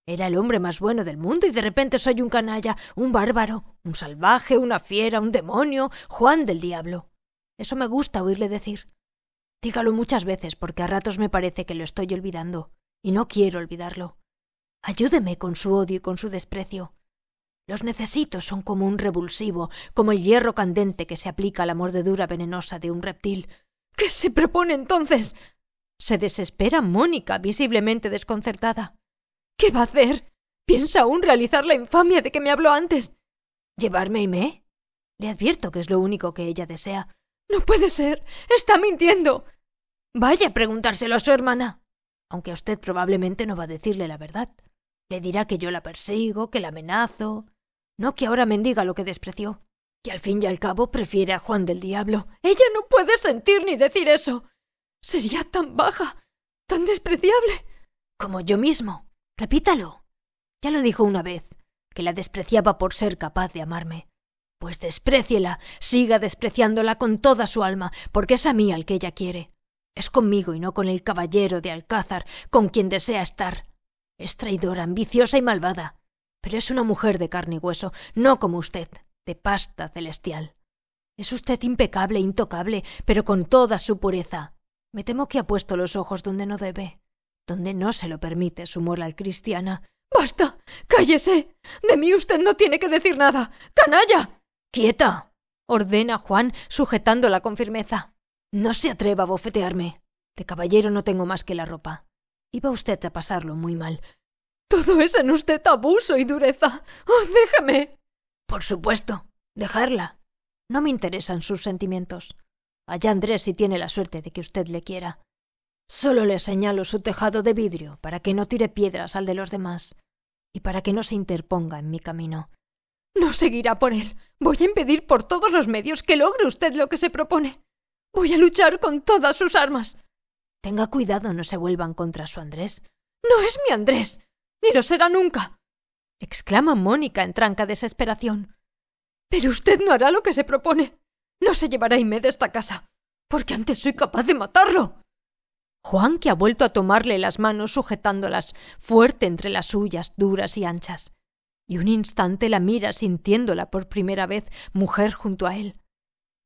S1: Era el hombre más bueno del mundo y de repente soy un canalla, un bárbaro, un salvaje, una fiera, un demonio, Juan del diablo. Eso me gusta oírle decir. Dígalo muchas veces porque a ratos me parece que lo estoy olvidando y no quiero olvidarlo. Ayúdeme con su odio y con su desprecio. Los necesito son como un revulsivo, como el hierro candente que se aplica a la mordedura venenosa de un reptil. ¿Qué se propone entonces? Se desespera Mónica, visiblemente desconcertada. ¿Qué va a hacer? ¿Piensa aún realizar la infamia de que me habló antes? ¿Llevarme y me? Le advierto que es lo único que ella desea. No puede ser. Está mintiendo. Vaya a preguntárselo a su hermana. Aunque a usted probablemente no va a decirle la verdad. Le dirá que yo la persigo, que la amenazo. No que ahora mendiga lo que despreció. Que al fin y al cabo prefiere a Juan del Diablo. Ella no puede sentir ni decir eso. Sería tan baja, tan despreciable. Como yo mismo. Repítalo. Ya lo dijo una vez, que la despreciaba por ser capaz de amarme. Pues despreciela, siga despreciándola con toda su alma, porque es a mí al que ella quiere. Es conmigo y no con el caballero de Alcázar, con quien desea estar. Es traidora, ambiciosa y malvada, pero es una mujer de carne y hueso, no como usted, de pasta celestial. Es usted impecable, intocable, pero con toda su pureza. Me temo que ha puesto los ojos donde no debe donde no se lo permite su moral cristiana. ¡Basta! ¡Cállese! De mí usted no tiene que decir nada. ¡Canalla! ¡Quieta! ordena Juan, sujetándola con firmeza. No se atreva a bofetearme. De caballero no tengo más que la ropa. Iba usted a pasarlo muy mal. Todo es en usted abuso y dureza. ¡Oh, déjame! Por supuesto. Dejarla. No me interesan sus sentimientos. Allá Andrés si tiene la suerte de que usted le quiera. Solo le señalo su tejado de vidrio para que no tire piedras al de los demás y para que no se interponga en mi camino. No seguirá por él. Voy a impedir por todos los medios que logre usted lo que se propone. Voy a luchar con todas sus armas. Tenga cuidado, no se vuelvan contra su Andrés. No es mi Andrés. Ni lo será nunca. exclama Mónica en tranca desesperación. Pero usted no hará lo que se propone. No se llevará mí de esta casa, porque antes soy capaz de matarlo. Juan, que ha vuelto a tomarle las manos sujetándolas fuerte entre las suyas duras y anchas, y un instante la mira sintiéndola por primera vez mujer junto a él,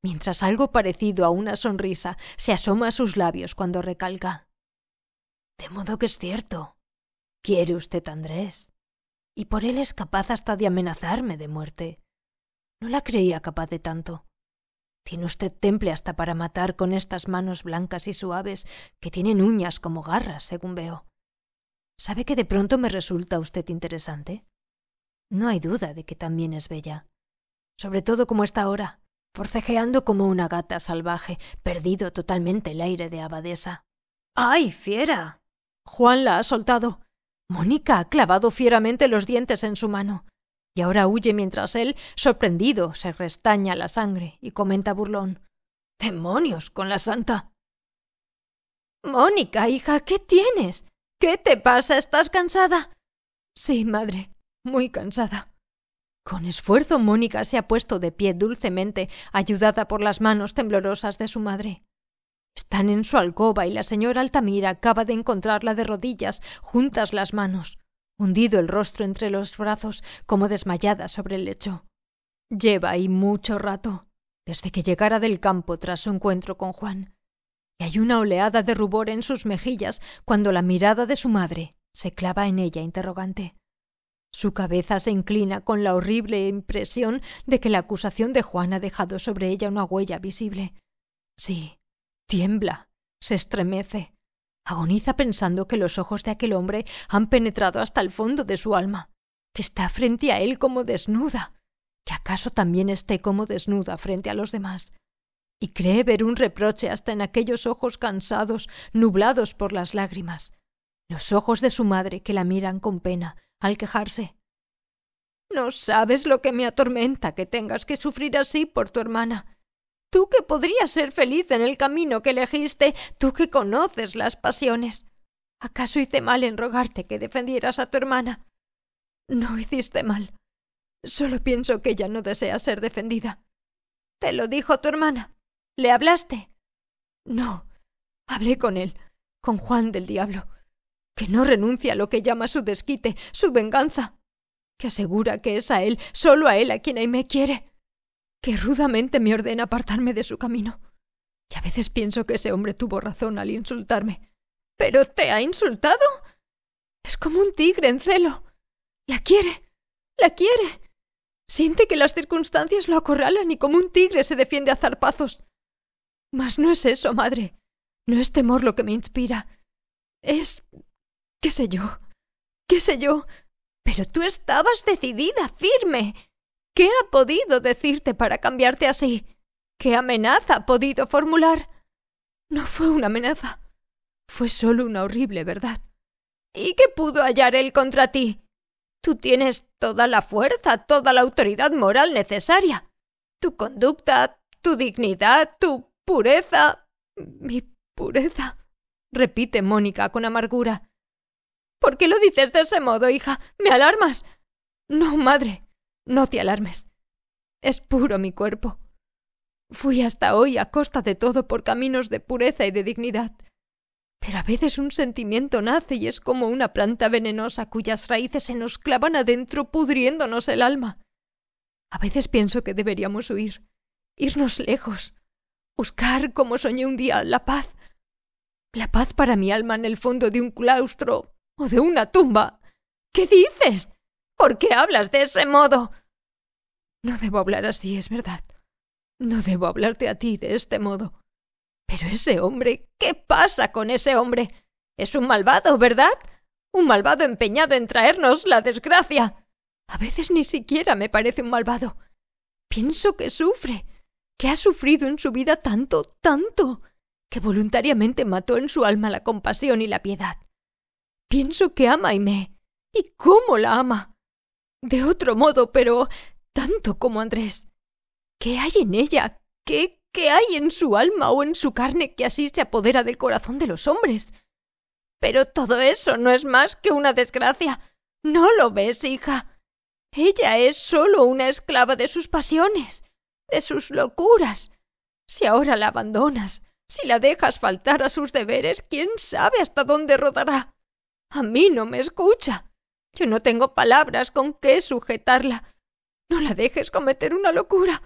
S1: mientras algo parecido a una sonrisa se asoma a sus labios cuando recalca. De modo que es cierto. Quiere usted a Andrés. Y por él es capaz hasta de amenazarme de muerte. No la creía capaz de tanto. Tiene usted temple hasta para matar con estas manos blancas y suaves que tienen uñas como garras, según veo. ¿Sabe que de pronto me resulta usted interesante? No hay duda de que también es bella. Sobre todo como está ahora, forcejeando como una gata salvaje, perdido totalmente el aire de abadesa. ¡Ay, fiera! Juan la ha soltado. Mónica ha clavado fieramente los dientes en su mano y ahora huye mientras él, sorprendido, se restaña la sangre y comenta burlón. ¡Demonios con la santa! Mónica, hija, ¿qué tienes? ¿Qué te pasa? ¿Estás cansada? Sí, madre, muy cansada. Con esfuerzo, Mónica se ha puesto de pie dulcemente, ayudada por las manos temblorosas de su madre. Están en su alcoba y la señora Altamira acaba de encontrarla de rodillas, juntas las manos hundido el rostro entre los brazos como desmayada sobre el lecho. Lleva ahí mucho rato, desde que llegara del campo tras su encuentro con Juan, y hay una oleada de rubor en sus mejillas cuando la mirada de su madre se clava en ella interrogante. Su cabeza se inclina con la horrible impresión de que la acusación de Juan ha dejado sobre ella una huella visible. Sí, tiembla, se estremece, Agoniza pensando que los ojos de aquel hombre han penetrado hasta el fondo de su alma, que está frente a él como desnuda, que acaso también esté como desnuda frente a los demás, y cree ver un reproche hasta en aquellos ojos cansados, nublados por las lágrimas, los ojos de su madre que la miran con pena al quejarse. No sabes lo que me atormenta que tengas que sufrir así por tu hermana. Tú que podrías ser feliz en el camino que elegiste, tú que conoces las pasiones. ¿Acaso hice mal en rogarte que defendieras a tu hermana? No hiciste mal. Solo pienso que ella no desea ser defendida. Te lo dijo tu hermana. ¿Le hablaste? No. Hablé con él, con Juan del Diablo, que no renuncia a lo que llama su desquite, su venganza, que asegura que es a él, solo a él a quien Aime quiere que rudamente me ordena apartarme de su camino. Y a veces pienso que ese hombre tuvo razón al insultarme. ¿Pero te ha insultado? Es como un tigre en celo. La quiere. La quiere. Siente que las circunstancias lo acorralan y como un tigre se defiende a zarpazos. Mas no es eso, madre. No es temor lo que me inspira. Es... qué sé yo. qué sé yo. Pero tú estabas decidida, firme. ¿Qué ha podido decirte para cambiarte así? ¿Qué amenaza ha podido formular? No fue una amenaza. Fue solo una horrible verdad. ¿Y qué pudo hallar él contra ti? Tú tienes toda la fuerza, toda la autoridad moral necesaria. Tu conducta, tu dignidad, tu pureza. Mi pureza. repite Mónica con amargura. ¿Por qué lo dices de ese modo, hija? Me alarmas. No, madre. No te alarmes. Es puro mi cuerpo. Fui hasta hoy a costa de todo por caminos de pureza y de dignidad. Pero a veces un sentimiento nace y es como una planta venenosa cuyas raíces se nos clavan adentro pudriéndonos el alma. A veces pienso que deberíamos huir, irnos lejos, buscar, como soñé un día, la paz. La paz para mi alma en el fondo de un claustro o de una tumba. ¿Qué dices? ¿Por qué hablas de ese modo? No debo hablar así, es verdad. No debo hablarte a ti de este modo. Pero ese hombre, ¿qué pasa con ese hombre? Es un malvado, ¿verdad? Un malvado empeñado en traernos la desgracia. A veces ni siquiera me parece un malvado. Pienso que sufre, que ha sufrido en su vida tanto, tanto, que voluntariamente mató en su alma la compasión y la piedad. Pienso que ama a me ¿Y cómo la ama? de otro modo, pero tanto como Andrés. ¿Qué hay en ella? ¿Qué, ¿Qué hay en su alma o en su carne que así se apodera del corazón de los hombres? Pero todo eso no es más que una desgracia. ¿No lo ves, hija? Ella es sólo una esclava de sus pasiones, de sus locuras. Si ahora la abandonas, si la dejas faltar a sus deberes, quién sabe hasta dónde rodará. A mí no me escucha. Yo no tengo palabras con qué sujetarla. No la dejes cometer una locura.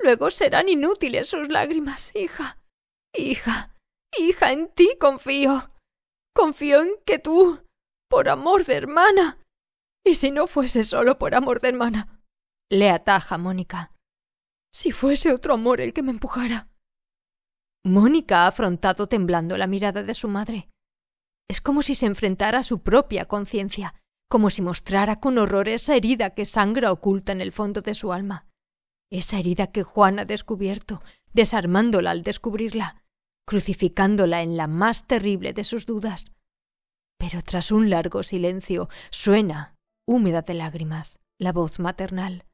S1: Luego serán inútiles sus lágrimas, hija. Hija, hija, en ti confío. Confío en que tú, por amor de hermana. Y si no fuese solo por amor de hermana, le ataja Mónica. Si fuese otro amor el que me empujara. Mónica ha afrontado temblando la mirada de su madre. Es como si se enfrentara a su propia conciencia como si mostrara con horror esa herida que sangra oculta en el fondo de su alma, esa herida que Juan ha descubierto, desarmándola al descubrirla, crucificándola en la más terrible de sus dudas. Pero tras un largo silencio suena, húmeda de lágrimas, la voz maternal.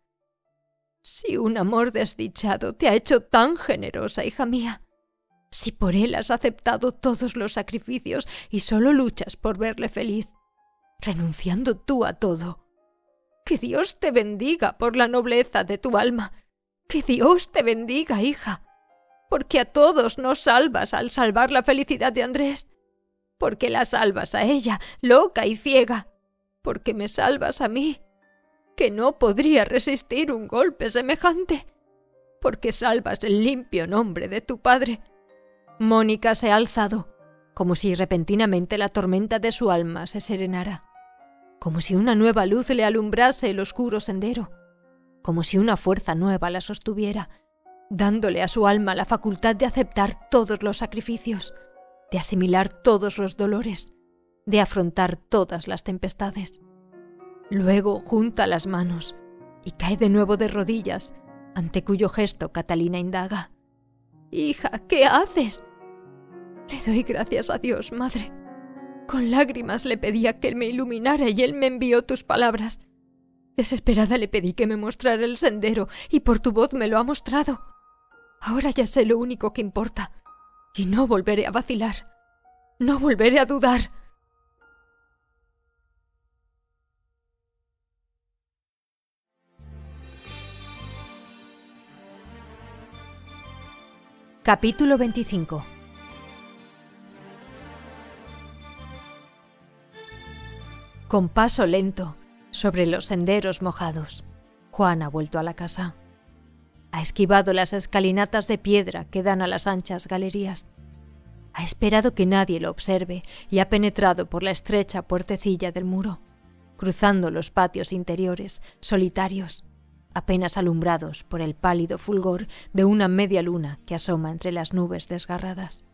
S1: Si un amor desdichado te ha hecho tan generosa, hija mía, si por él has aceptado todos los sacrificios y solo luchas por verle feliz, renunciando tú a todo. Que Dios te bendiga por la nobleza de tu alma. Que Dios te bendiga, hija. Porque a todos nos salvas al salvar la felicidad de Andrés. Porque la salvas a ella, loca y ciega. Porque me salvas a mí, que no podría resistir un golpe semejante. Porque salvas el limpio nombre de tu padre. Mónica se ha alzado, como si repentinamente la tormenta de su alma se serenara como si una nueva luz le alumbrase el oscuro sendero, como si una fuerza nueva la sostuviera, dándole a su alma la facultad de aceptar todos los sacrificios, de asimilar todos los dolores, de afrontar todas las tempestades. Luego junta las manos y cae de nuevo de rodillas, ante cuyo gesto Catalina indaga. Hija, ¿qué haces? Le doy gracias a Dios, madre, con lágrimas le pedía que él me iluminara y él me envió tus palabras. Desesperada le pedí que me mostrara el sendero y por tu voz me lo ha mostrado. Ahora ya sé lo único que importa y no volveré a vacilar. No volveré a dudar. Capítulo 25 con paso lento, sobre los senderos mojados. Juan ha vuelto a la casa. Ha esquivado las escalinatas de piedra que dan a las anchas galerías. Ha esperado que nadie lo observe y ha penetrado por la estrecha puertecilla del muro, cruzando los patios interiores, solitarios, apenas alumbrados por el pálido fulgor de una media luna que asoma entre las nubes desgarradas.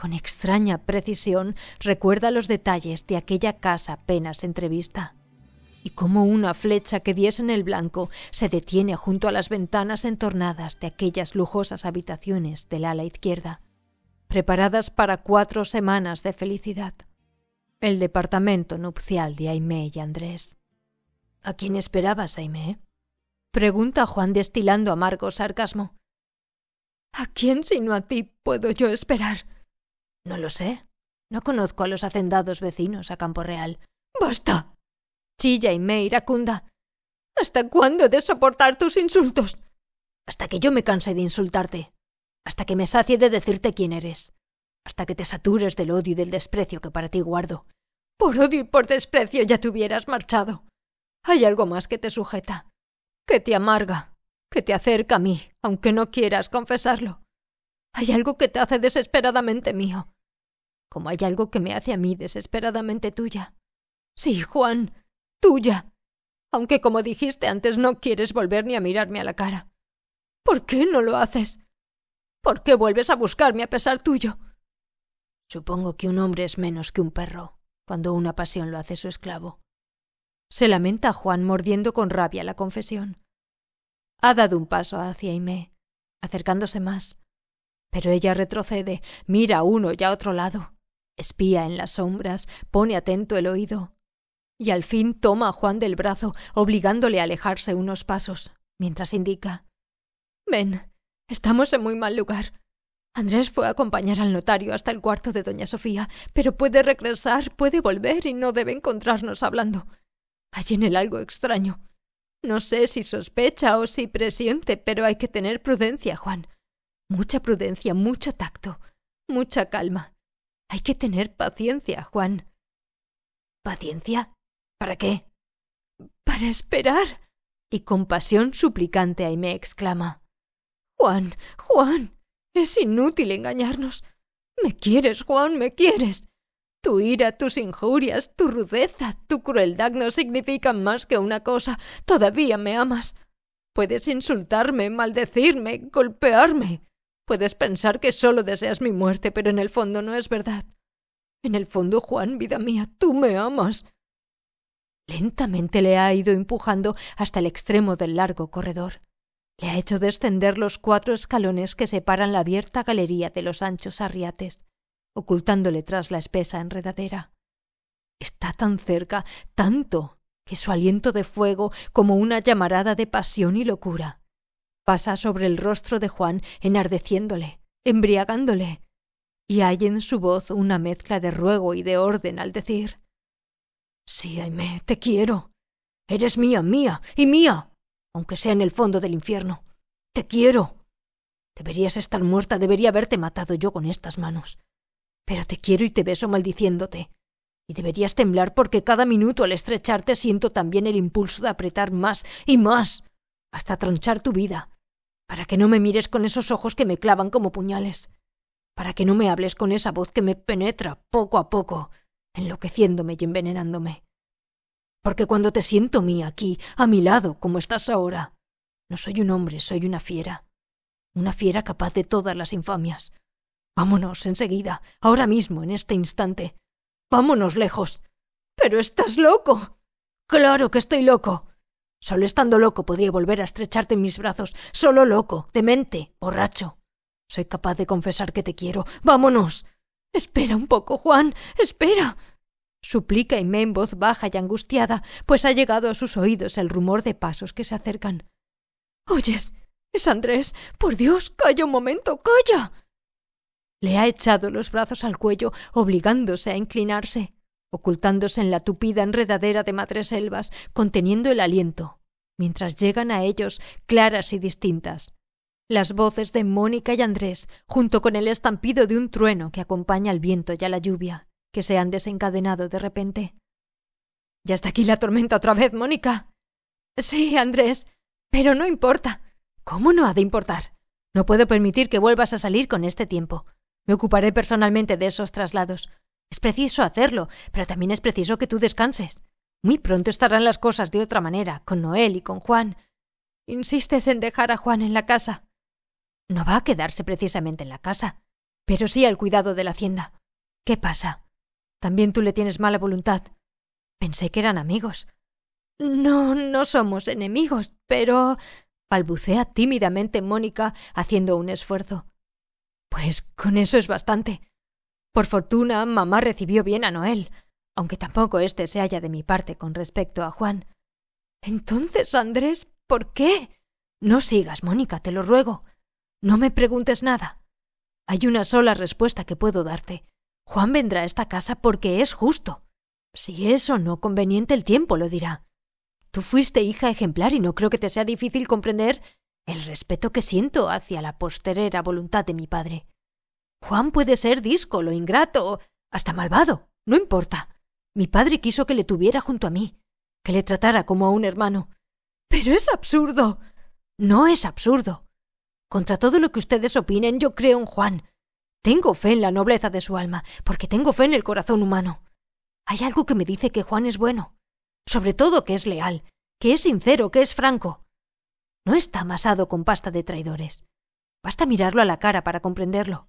S1: Con extraña precisión recuerda los detalles de aquella casa apenas entrevista y como una flecha que diese en el blanco se detiene junto a las ventanas entornadas de aquellas lujosas habitaciones del ala izquierda, preparadas para cuatro semanas de felicidad. El departamento nupcial de Aimé y Andrés. ¿A quién esperabas, Aimé? pregunta Juan destilando amargo sarcasmo. ¿A quién sino a ti puedo yo esperar? No lo sé. No conozco a los hacendados vecinos a Campo Real. ¡Basta! Chilla y me iracunda. ¿Hasta cuándo he de soportar tus insultos? Hasta que yo me canse de insultarte. Hasta que me sacie de decirte quién eres. Hasta que te satures del odio y del desprecio que para ti guardo. Por odio y por desprecio ya te hubieras marchado. Hay algo más que te sujeta, que te amarga, que te acerca a mí, aunque no quieras confesarlo. Hay algo que te hace desesperadamente mío, como hay algo que me hace a mí desesperadamente tuya. Sí, Juan, tuya. Aunque como dijiste antes no quieres volver ni a mirarme a la cara. ¿Por qué no lo haces? ¿Por qué vuelves a buscarme a pesar tuyo? Supongo que un hombre es menos que un perro cuando una pasión lo hace su esclavo. Se lamenta Juan mordiendo con rabia la confesión. Ha dado un paso hacia Aimé, acercándose más. Pero ella retrocede, mira a uno y a otro lado espía en las sombras, pone atento el oído, y al fin toma a Juan del brazo, obligándole a alejarse unos pasos, mientras indica Ven, estamos en muy mal lugar. Andrés fue a acompañar al notario hasta el cuarto de doña Sofía, pero puede regresar, puede volver y no debe encontrarnos hablando. Hay en él algo extraño. No sé si sospecha o si presiente, pero hay que tener prudencia, Juan. Mucha prudencia, mucho tacto, mucha calma. Hay que tener paciencia, Juan. ¿Paciencia? ¿Para qué? Para esperar. Y con pasión suplicante me exclama. Juan, Juan, es inútil engañarnos. Me quieres, Juan, me quieres. Tu ira, tus injurias, tu rudeza, tu crueldad no significan más que una cosa. Todavía me amas. Puedes insultarme, maldecirme, golpearme. Puedes pensar que solo deseas mi muerte, pero en el fondo no es verdad. En el fondo, Juan, vida mía, tú me amas. Lentamente le ha ido empujando hasta el extremo del largo corredor. Le ha hecho descender los cuatro escalones que separan la abierta galería de los anchos arriates, ocultándole tras la espesa enredadera. Está tan cerca, tanto, que su aliento de fuego como una llamarada de pasión y locura pasa sobre el rostro de Juan enardeciéndole, embriagándole, y hay en su voz una mezcla de ruego y de orden al decir Sí, Aimé, te quiero. Eres mía, mía y mía, aunque sea en el fondo del infierno. Te quiero. Deberías estar muerta, debería haberte matado yo con estas manos. Pero te quiero y te beso maldiciéndote. Y deberías temblar porque cada minuto al estrecharte siento también el impulso de apretar más y más, hasta tronchar tu vida, para que no me mires con esos ojos que me clavan como puñales, para que no me hables con esa voz que me penetra poco a poco, enloqueciéndome y envenenándome. Porque cuando te siento mía aquí, a mi lado, como estás ahora, no soy un hombre, soy una fiera. Una fiera capaz de todas las infamias. Vámonos enseguida, ahora mismo, en este instante. Vámonos lejos. Pero estás loco. Claro que estoy loco. Solo estando loco podría volver a estrecharte en mis brazos. Solo loco, demente, borracho. Soy capaz de confesar que te quiero. Vámonos. Espera un poco, Juan. Espera. Suplica en voz baja y angustiada, pues ha llegado a sus oídos el rumor de pasos que se acercan. Oyes. Es Andrés. Por Dios. Calla un momento. Calla. Le ha echado los brazos al cuello, obligándose a inclinarse ocultándose en la tupida enredadera de madreselvas, conteniendo el aliento, mientras llegan a ellos claras y distintas las voces de Mónica y Andrés, junto con el estampido de un trueno que acompaña al viento y a la lluvia, que se han desencadenado de repente. Ya está aquí la tormenta otra vez, Mónica. Sí, Andrés, pero no importa. ¿Cómo no ha de importar? No puedo permitir que vuelvas a salir con este tiempo. Me ocuparé personalmente de esos traslados. Es preciso hacerlo, pero también es preciso que tú descanses. Muy pronto estarán las cosas de otra manera, con Noel y con Juan. Insistes en dejar a Juan en la casa. No va a quedarse precisamente en la casa, pero sí al cuidado de la hacienda. ¿Qué pasa? También tú le tienes mala voluntad. Pensé que eran amigos. No, no somos enemigos, pero. balbucea tímidamente Mónica, haciendo un esfuerzo. Pues con eso es bastante. Por fortuna, mamá recibió bien a Noel, aunque tampoco éste se halla de mi parte con respecto a Juan. Entonces, Andrés, ¿por qué? No sigas, Mónica, te lo ruego. No me preguntes nada. Hay una sola respuesta que puedo darte. Juan vendrá a esta casa porque es justo. Si es o no conveniente, el tiempo lo dirá. Tú fuiste hija ejemplar y no creo que te sea difícil comprender el respeto que siento hacia la posterera voluntad de mi padre. Juan puede ser díscolo, ingrato, hasta malvado, no importa. Mi padre quiso que le tuviera junto a mí, que le tratara como a un hermano. Pero es absurdo. No es absurdo. Contra todo lo que ustedes opinen, yo creo en Juan. Tengo fe en la nobleza de su alma, porque tengo fe en el corazón humano. Hay algo que me dice que Juan es bueno, sobre todo que es leal, que es sincero, que es franco. No está amasado con pasta de traidores. Basta mirarlo a la cara para comprenderlo.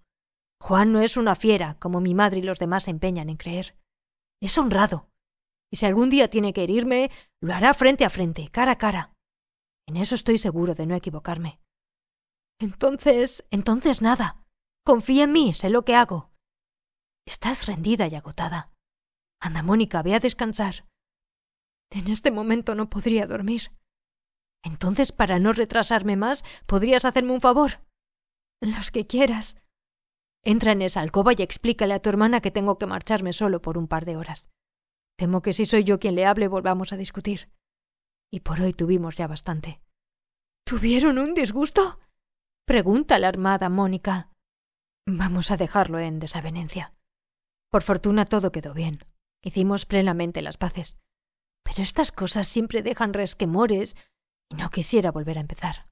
S1: Juan no es una fiera, como mi madre y los demás se empeñan en creer. Es honrado. Y si algún día tiene que herirme, lo hará frente a frente, cara a cara. En eso estoy seguro de no equivocarme. Entonces, entonces nada. Confía en mí, sé lo que hago. Estás rendida y agotada. Anda, Mónica, ve a descansar. En este momento no podría dormir. Entonces, para no retrasarme más, podrías hacerme un favor. Los que quieras. Entra en esa alcoba y explícale a tu hermana que tengo que marcharme solo por un par de horas. Temo que si soy yo quien le hable volvamos a discutir. Y por hoy tuvimos ya bastante. ¿Tuvieron un disgusto? Pregunta la armada Mónica. Vamos a dejarlo en desavenencia. Por fortuna todo quedó bien. Hicimos plenamente las paces. Pero estas cosas siempre dejan resquemores y no quisiera volver a empezar.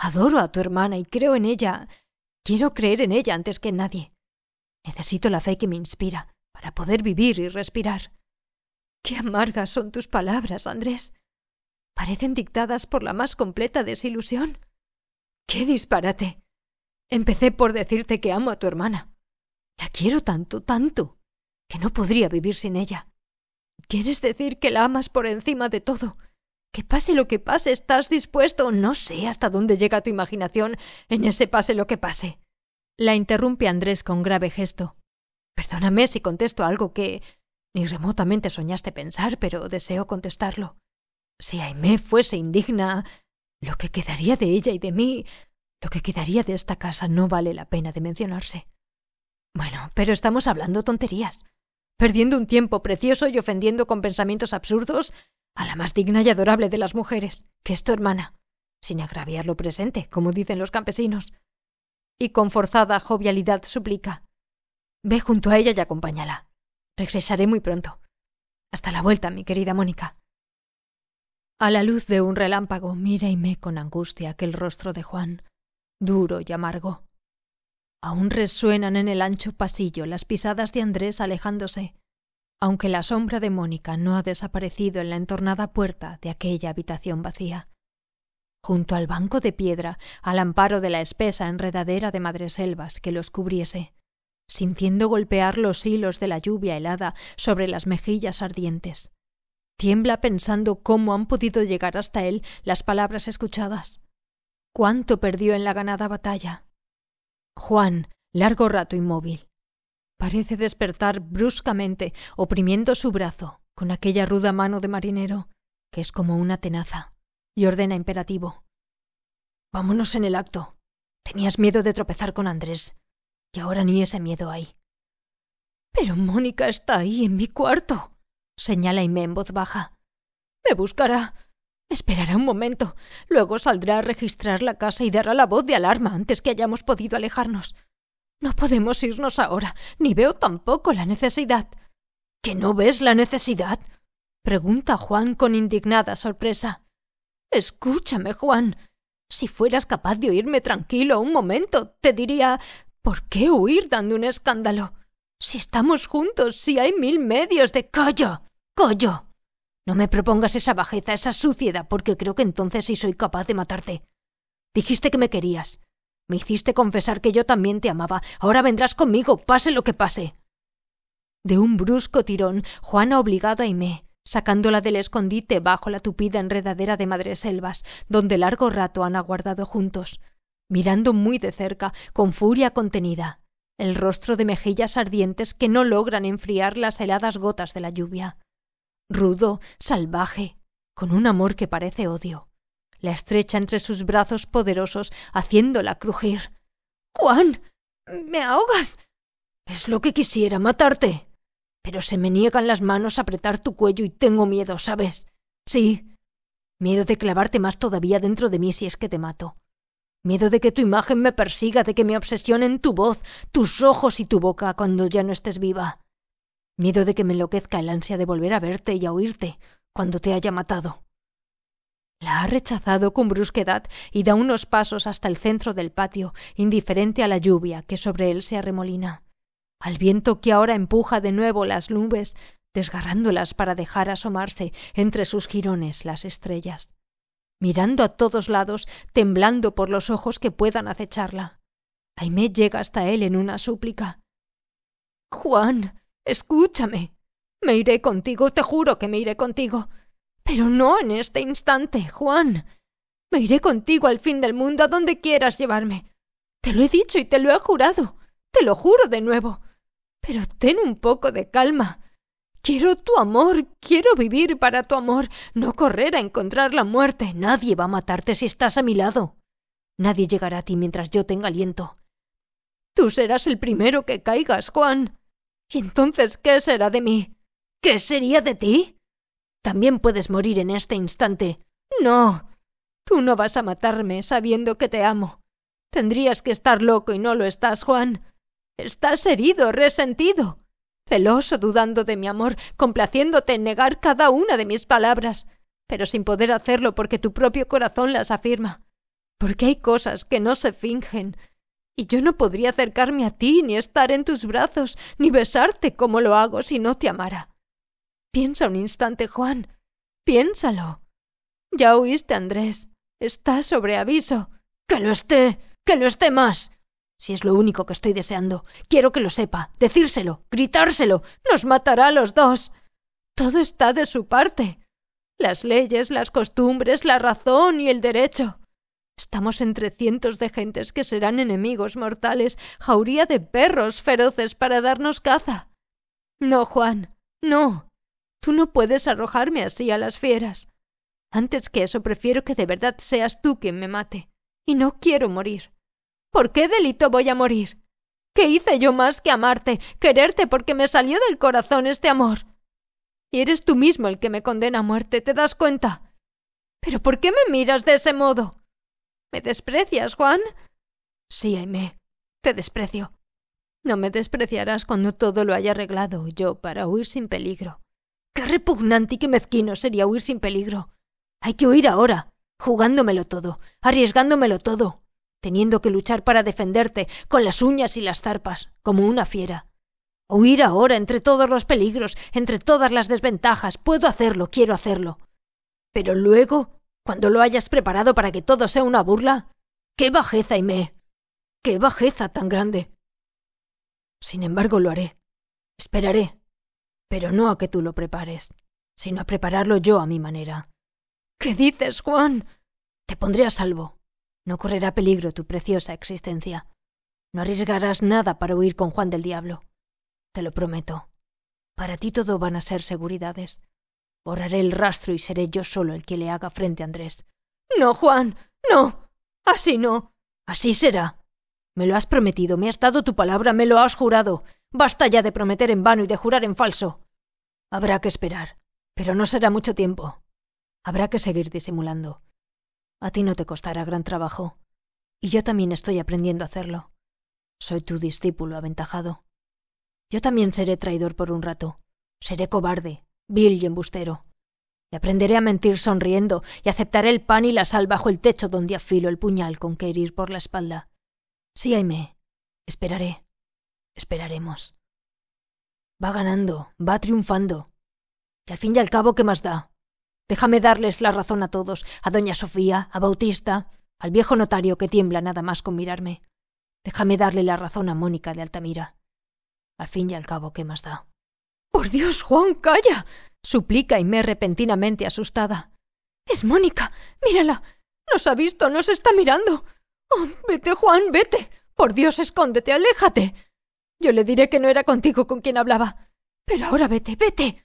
S1: Adoro a tu hermana y creo en ella, Quiero creer en ella antes que en nadie. Necesito la fe que me inspira para poder vivir y respirar. Qué amargas son tus palabras, Andrés. Parecen dictadas por la más completa desilusión. ¡Qué disparate! Empecé por decirte que amo a tu hermana. La quiero tanto, tanto, que no podría vivir sin ella. ¿Quieres decir que la amas por encima de todo que pase lo que pase, estás dispuesto. No sé hasta dónde llega tu imaginación en ese pase lo que pase. La interrumpe Andrés con grave gesto. Perdóname si contesto algo que ni remotamente soñaste pensar, pero deseo contestarlo. Si Aimé fuese indigna, lo que quedaría de ella y de mí, lo que quedaría de esta casa no vale la pena de mencionarse. Bueno, pero estamos hablando tonterías perdiendo un tiempo precioso y ofendiendo con pensamientos absurdos a la más digna y adorable de las mujeres, que es tu hermana, sin agraviar lo presente, como dicen los campesinos. Y con forzada jovialidad suplica Ve junto a ella y acompáñala. Regresaré muy pronto. Hasta la vuelta, mi querida Mónica. A la luz de un relámpago, mira con angustia aquel rostro de Juan, duro y amargo, Aún resuenan en el ancho pasillo las pisadas de Andrés alejándose, aunque la sombra de Mónica no ha desaparecido en la entornada puerta de aquella habitación vacía. Junto al banco de piedra, al amparo de la espesa enredadera de madreselvas que los cubriese, sintiendo golpear los hilos de la lluvia helada sobre las mejillas ardientes. Tiembla pensando cómo han podido llegar hasta él las palabras escuchadas. Cuánto perdió en la ganada batalla Juan, largo rato inmóvil. Parece despertar bruscamente, oprimiendo su brazo con aquella ruda mano de marinero, que es como una tenaza, y ordena imperativo. Vámonos en el acto. Tenías miedo de tropezar con Andrés, y ahora ni ese miedo hay. Pero Mónica está ahí en mi cuarto, señala Aimé en voz baja. Me buscará, Esperará un momento. Luego saldrá a registrar la casa y dará la voz de alarma antes que hayamos podido alejarnos. No podemos irnos ahora, ni veo tampoco la necesidad. ¿Que no ves la necesidad? pregunta Juan con indignada sorpresa. Escúchame, Juan. Si fueras capaz de oírme tranquilo un momento, te diría ¿por qué huir dando un escándalo? Si estamos juntos, si hay mil medios de collo! No me propongas esa bajeza, esa suciedad, porque creo que entonces sí soy capaz de matarte. Dijiste que me querías. Me hiciste confesar que yo también te amaba. Ahora vendrás conmigo, pase lo que pase. De un brusco tirón, Juana ha obligado a Aimé, sacándola del escondite bajo la tupida enredadera de madreselvas, donde largo rato han aguardado juntos, mirando muy de cerca, con furia contenida, el rostro de mejillas ardientes que no logran enfriar las heladas gotas de la lluvia rudo, salvaje, con un amor que parece odio. La estrecha entre sus brazos poderosos, haciéndola crujir. Juan. me ahogas. Es lo que quisiera matarte. Pero se me niegan las manos a apretar tu cuello y tengo miedo, ¿sabes? Sí. Miedo de clavarte más todavía dentro de mí si es que te mato. Miedo de que tu imagen me persiga, de que me obsesionen tu voz, tus ojos y tu boca cuando ya no estés viva miedo de que me enloquezca el ansia de volver a verte y a oírte cuando te haya matado. La ha rechazado con brusquedad y da unos pasos hasta el centro del patio, indiferente a la lluvia que sobre él se arremolina, al viento que ahora empuja de nuevo las nubes, desgarrándolas para dejar asomarse entre sus jirones las estrellas, mirando a todos lados, temblando por los ojos que puedan acecharla. Aimé llega hasta él en una súplica. Juan. Escúchame. Me iré contigo, te juro que me iré contigo. Pero no en este instante, Juan. Me iré contigo al fin del mundo, a donde quieras llevarme. Te lo he dicho y te lo he jurado. Te lo juro de nuevo. Pero ten un poco de calma. Quiero tu amor, quiero vivir para tu amor, no correr a encontrar la muerte. Nadie va a matarte si estás a mi lado. Nadie llegará a ti mientras yo tenga aliento. Tú serás el primero que caigas, Juan. ¿Y entonces qué será de mí? ¿Qué sería de ti? También puedes morir en este instante. No. Tú no vas a matarme sabiendo que te amo. Tendrías que estar loco y no lo estás, Juan. Estás herido, resentido, celoso, dudando de mi amor, complaciéndote en negar cada una de mis palabras, pero sin poder hacerlo porque tu propio corazón las afirma. Porque hay cosas que no se fingen, y yo no podría acercarme a ti, ni estar en tus brazos, ni besarte como lo hago si no te amara. Piensa un instante, Juan. Piénsalo. Ya oíste, Andrés. Está sobre aviso. Que lo esté. Que lo esté más. Si es lo único que estoy deseando, quiero que lo sepa, decírselo, gritárselo. Nos matará a los dos. Todo está de su parte. Las leyes, las costumbres, la razón y el derecho. Estamos entre cientos de gentes que serán enemigos mortales, jauría de perros feroces para darnos caza. No, Juan, no. Tú no puedes arrojarme así a las fieras. Antes que eso prefiero que de verdad seas tú quien me mate. Y no quiero morir. ¿Por qué delito voy a morir? ¿Qué hice yo más que amarte, quererte porque me salió del corazón este amor? Y eres tú mismo el que me condena a muerte, ¿te das cuenta? ¿Pero por qué me miras de ese modo? ¿Me desprecias, Juan? Sí, Aime, te desprecio. No me despreciarás cuando todo lo haya arreglado yo para huir sin peligro. Qué repugnante y qué mezquino sería huir sin peligro. Hay que huir ahora, jugándomelo todo, arriesgándomelo todo, teniendo que luchar para defenderte con las uñas y las zarpas, como una fiera. Huir ahora entre todos los peligros, entre todas las desventajas, puedo hacerlo, quiero hacerlo. Pero luego cuando lo hayas preparado para que todo sea una burla? ¡Qué bajeza, Aimé! ¡Qué bajeza tan grande! Sin embargo, lo haré. Esperaré. Pero no a que tú lo prepares, sino a prepararlo yo a mi manera. ¿Qué dices, Juan? Te pondré a salvo. No correrá peligro tu preciosa existencia. No arriesgarás nada para huir con Juan del Diablo. Te lo prometo. Para ti todo van a ser seguridades. Borraré el rastro y seré yo solo el que le haga frente a Andrés. No, Juan, no. Así no. Así será. Me lo has prometido, me has dado tu palabra, me lo has jurado. Basta ya de prometer en vano y de jurar en falso. Habrá que esperar, pero no será mucho tiempo. Habrá que seguir disimulando. A ti no te costará gran trabajo. Y yo también estoy aprendiendo a hacerlo. Soy tu discípulo aventajado. Yo también seré traidor por un rato. Seré cobarde, vil y embustero. Le aprenderé a mentir sonriendo, y aceptaré el pan y la sal bajo el techo donde afilo el puñal con que herir por la espalda. Sí, Aime, esperaré. Esperaremos. Va ganando, va triunfando. Y al fin y al cabo, ¿qué más da? Déjame darles la razón a todos, a doña Sofía, a Bautista, al viejo notario que tiembla nada más con mirarme. Déjame darle la razón a Mónica de Altamira. Al fin y al cabo, ¿qué más da? Por Dios, Juan, calla. suplica me repentinamente asustada. Es Mónica. Mírala. Nos ha visto, nos está mirando. Oh, vete, Juan, vete. Por Dios, escóndete, aléjate. Yo le diré que no era contigo con quien hablaba. Pero ahora vete, vete.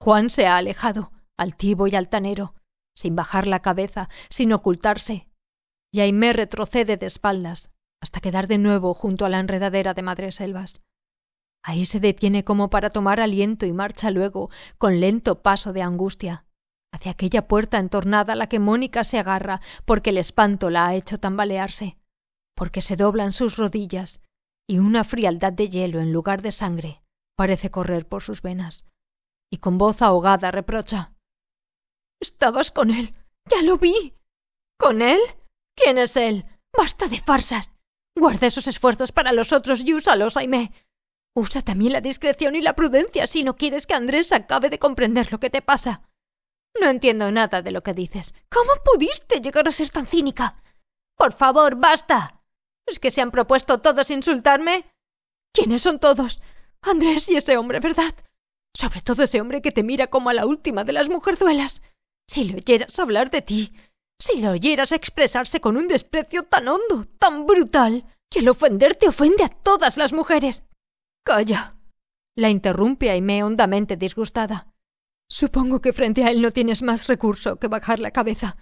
S1: Juan se ha alejado, altivo y altanero, sin bajar la cabeza, sin ocultarse. Y Aimé retrocede de espaldas, hasta quedar de nuevo junto a la enredadera de madreselvas. Ahí se detiene como para tomar aliento y marcha luego, con lento paso de angustia, hacia aquella puerta entornada a la que Mónica se agarra porque el espanto la ha hecho tambalearse, porque se doblan sus rodillas y una frialdad de hielo en lugar de sangre parece correr por sus venas, y con voz ahogada reprocha Estabas con él. Ya lo vi. ¿Con él? ¿Quién es él? Basta de farsas. Guarda esos esfuerzos para los otros y úsalos, Aimé. Usa también la discreción y la prudencia si no quieres que Andrés acabe de comprender lo que te pasa. No entiendo nada de lo que dices. ¿Cómo pudiste llegar a ser tan cínica? Por favor, basta. ¿Es que se han propuesto todos insultarme? ¿Quiénes son todos? Andrés y ese hombre, ¿verdad? Sobre todo ese hombre que te mira como a la última de las mujerzuelas. Si lo oyeras hablar de ti, si lo oyeras expresarse con un desprecio tan hondo, tan brutal, que el ofender te ofende a todas las mujeres. Calla. La interrumpe Aimé hondamente disgustada. Supongo que frente a él no tienes más recurso que bajar la cabeza.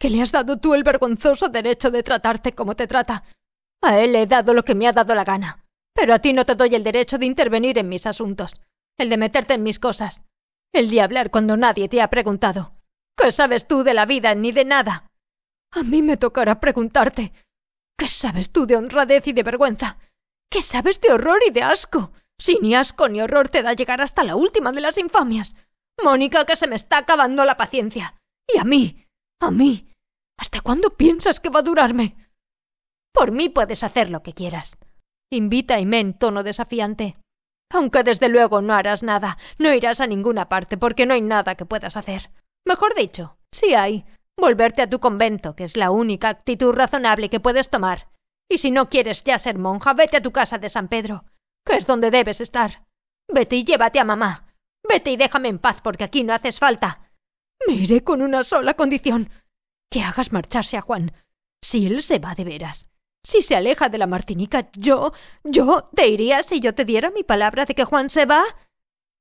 S1: Que le has dado tú el vergonzoso derecho de tratarte como te trata. A él le he dado lo que me ha dado la gana. Pero a ti no te doy el derecho de intervenir en mis asuntos, el de meterte en mis cosas, el de hablar cuando nadie te ha preguntado. ¿Qué sabes tú de la vida ni de nada? A mí me tocará preguntarte. ¿Qué sabes tú de honradez y de vergüenza? ¿Qué sabes de horror y de asco? Si ni asco ni horror te da llegar hasta la última de las infamias. Mónica, que se me está acabando la paciencia. Y a mí, a mí. ¿Hasta cuándo piensas que va a durarme? Por mí puedes hacer lo que quieras. Invita a Imen, en tono desafiante. Aunque desde luego no harás nada, no irás a ninguna parte porque no hay nada que puedas hacer. Mejor dicho, sí hay. Volverte a tu convento, que es la única actitud razonable que puedes tomar. Y si no quieres ya ser monja, vete a tu casa de San Pedro, que es donde debes estar. Vete y llévate a mamá. Vete y déjame en paz porque aquí no haces falta. Me iré con una sola condición. Que hagas marcharse a Juan. Si él se va de veras. Si se aleja de la Martinica, yo, yo, ¿te iría si yo te diera mi palabra de que Juan se va?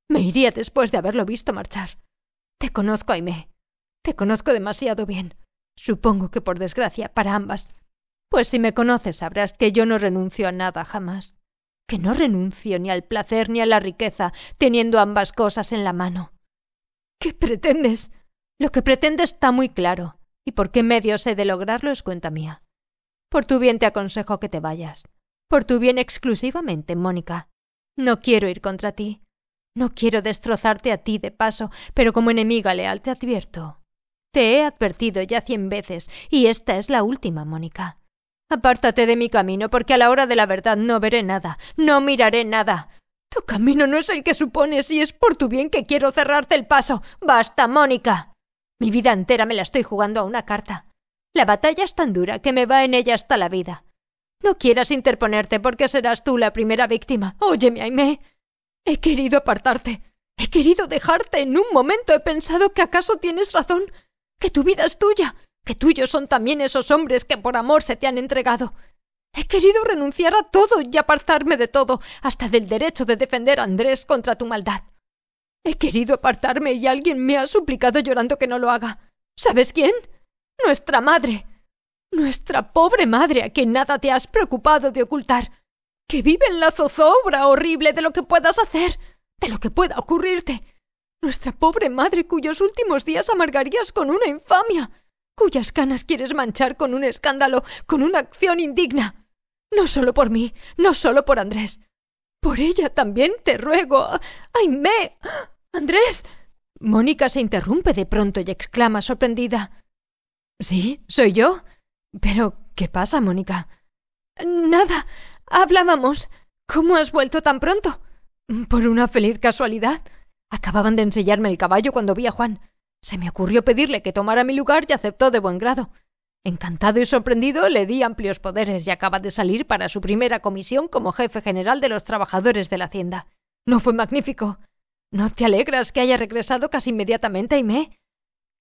S1: Me iría después de haberlo visto marchar. Te conozco, Aimé. Te conozco demasiado bien. Supongo que por desgracia para ambas. Pues si me conoces sabrás que yo no renuncio a nada jamás, que no renuncio ni al placer ni a la riqueza, teniendo ambas cosas en la mano. ¿Qué pretendes? Lo que pretendo está muy claro, y por qué medios he de lograrlo es cuenta mía. Por tu bien te aconsejo que te vayas. Por tu bien exclusivamente, Mónica. No quiero ir contra ti. No quiero destrozarte a ti de paso, pero como enemiga leal te advierto. Te he advertido ya cien veces, y esta es la última, Mónica. Apártate de mi camino, porque a la hora de la verdad no veré nada, no miraré nada. Tu camino no es el que supones y es por tu bien que quiero cerrarte el paso. Basta, Mónica. Mi vida entera me la estoy jugando a una carta. La batalla es tan dura que me va en ella hasta la vida. No quieras interponerte porque serás tú la primera víctima. Óyeme, Aimé. He querido apartarte. He querido dejarte. En un momento he pensado que acaso tienes razón, que tu vida es tuya, que tuyos son también esos hombres que por amor se te han entregado. He querido renunciar a todo y apartarme de todo, hasta del derecho de defender a Andrés contra tu maldad. He querido apartarme y alguien me ha suplicado llorando que no lo haga. ¿Sabes quién? Nuestra madre. Nuestra pobre madre a quien nada te has preocupado de ocultar. Que vive en la zozobra horrible de lo que puedas hacer, de lo que pueda ocurrirte. Nuestra pobre madre cuyos últimos días amargarías con una infamia cuyas canas quieres manchar con un escándalo, con una acción indigna. No solo por mí, no solo por Andrés. Por ella también te ruego. ¡Ay, me! ¡Andrés! Mónica se interrumpe de pronto y exclama sorprendida. ¿Sí? ¿Soy yo? Pero, ¿qué pasa, Mónica? Nada. Hablábamos. ¿Cómo has vuelto tan pronto? Por una feliz casualidad. Acababan de ensellarme el caballo cuando vi a Juan. Se me ocurrió pedirle que tomara mi lugar y aceptó de buen grado. Encantado y sorprendido, le di amplios poderes y acaba de salir para su primera comisión como jefe general de los trabajadores de la hacienda. ¿No fue magnífico? ¿No te alegras que haya regresado casi inmediatamente, Aimé?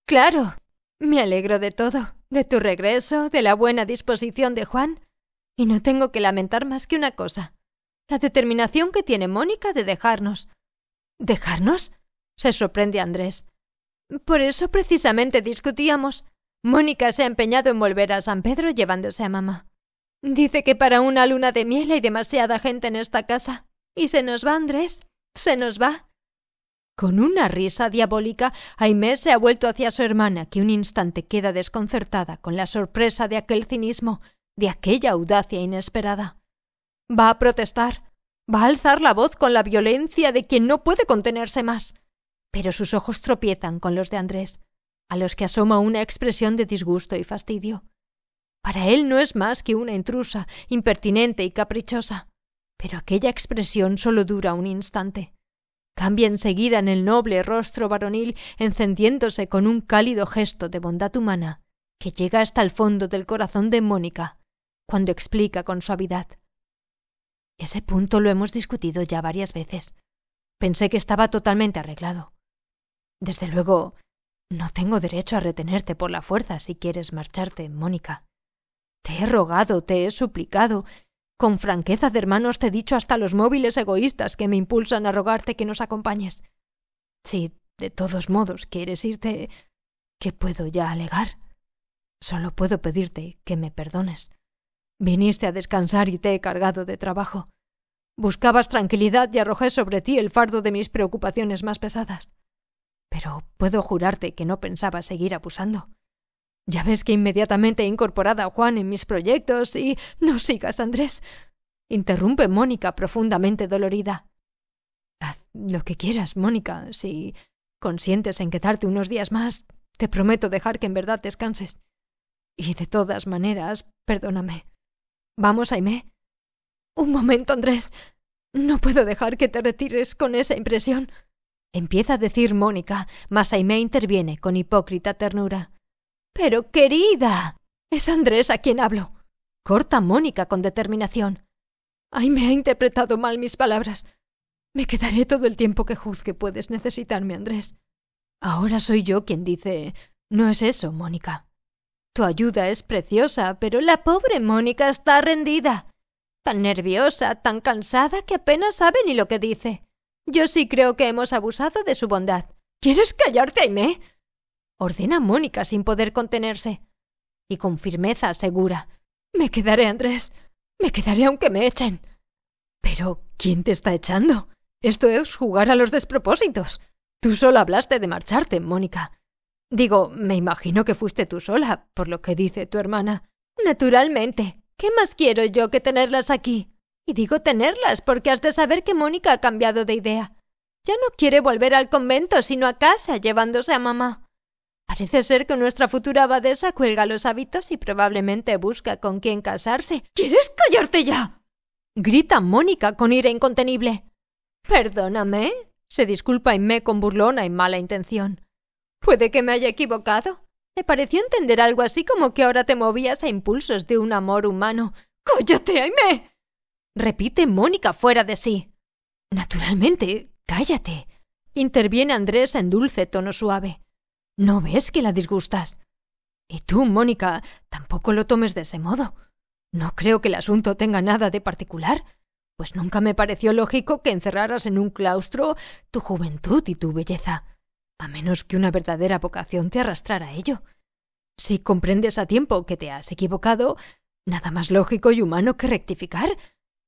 S1: Claro. Me alegro de todo, de tu regreso, de la buena disposición de Juan, y no tengo que lamentar más que una cosa. La determinación que tiene Mónica de dejarnos. ¿Dejarnos? se sorprende Andrés. Por eso precisamente discutíamos. Mónica se ha empeñado en volver a San Pedro llevándose a mamá. Dice que para una luna de miel hay demasiada gente en esta casa. Y se nos va, Andrés. Se nos va. Con una risa diabólica, Aimé se ha vuelto hacia su hermana, que un instante queda desconcertada con la sorpresa de aquel cinismo, de aquella audacia inesperada. Va a protestar, va a alzar la voz con la violencia de quien no puede contenerse más pero sus ojos tropiezan con los de Andrés, a los que asoma una expresión de disgusto y fastidio. Para él no es más que una intrusa, impertinente y caprichosa, pero aquella expresión solo dura un instante. Cambia enseguida en el noble rostro varonil, encendiéndose con un cálido gesto de bondad humana, que llega hasta el fondo del corazón de Mónica, cuando explica con suavidad. Ese punto lo hemos discutido ya varias veces. Pensé que estaba totalmente arreglado. Desde luego, no tengo derecho a retenerte por la fuerza si quieres marcharte, Mónica. Te he rogado, te he suplicado, con franqueza de hermanos te he dicho hasta los móviles egoístas que me impulsan a rogarte que nos acompañes. Si de todos modos quieres irte, ¿qué puedo ya alegar? Solo puedo pedirte que me perdones. Viniste a descansar y te he cargado de trabajo. Buscabas tranquilidad y arrojé sobre ti el fardo de mis preocupaciones más pesadas pero puedo jurarte que no pensaba seguir abusando. Ya ves que inmediatamente he incorporado a Juan en mis proyectos y... No sigas, Andrés. Interrumpe Mónica, profundamente dolorida. Haz lo que quieras, Mónica. Si consientes en quedarte unos días más, te prometo dejar que en verdad descanses. Y de todas maneras, perdóname. ¿Vamos, Aimé? Un momento, Andrés. No puedo dejar que te retires con esa impresión. Empieza a decir Mónica, mas Aimé interviene con hipócrita ternura. Pero querida. Es Andrés a quien hablo. Corta Mónica con determinación. me ha interpretado mal mis palabras. Me quedaré todo el tiempo que juzgue puedes necesitarme, Andrés. Ahora soy yo quien dice no es eso, Mónica. Tu ayuda es preciosa, pero la pobre Mónica está rendida. Tan nerviosa, tan cansada, que apenas sabe ni lo que dice. Yo sí creo que hemos abusado de su bondad. ¿Quieres callarte, Aimé? ordena Mónica sin poder contenerse. Y con firmeza asegura. Me quedaré, Andrés. Me quedaré aunque me echen. Pero, ¿quién te está echando? Esto es jugar a los despropósitos. Tú sola hablaste de marcharte, Mónica. Digo, me imagino que fuiste tú sola, por lo que dice tu hermana. Naturalmente. ¿Qué más quiero yo que tenerlas aquí? Y digo tenerlas porque has de saber que Mónica ha cambiado de idea. Ya no quiere volver al convento, sino a casa, llevándose a mamá. Parece ser que nuestra futura abadesa cuelga los hábitos y probablemente busca con quién casarse. ¿Quieres callarte ya? grita Mónica con ira incontenible. Perdóname, se disculpa Aimé con burlona y mala intención. Puede que me haya equivocado. Me pareció entender algo así como que ahora te movías a impulsos de un amor humano. ¡Cóllate, Aimé! repite Mónica fuera de sí. Naturalmente, cállate. interviene Andrés en dulce tono suave. ¿No ves que la disgustas? Y tú, Mónica, tampoco lo tomes de ese modo. No creo que el asunto tenga nada de particular, pues nunca me pareció lógico que encerraras en un claustro tu juventud y tu belleza, a menos que una verdadera vocación te arrastrara a ello. Si comprendes a tiempo que te has equivocado, nada más lógico y humano que rectificar,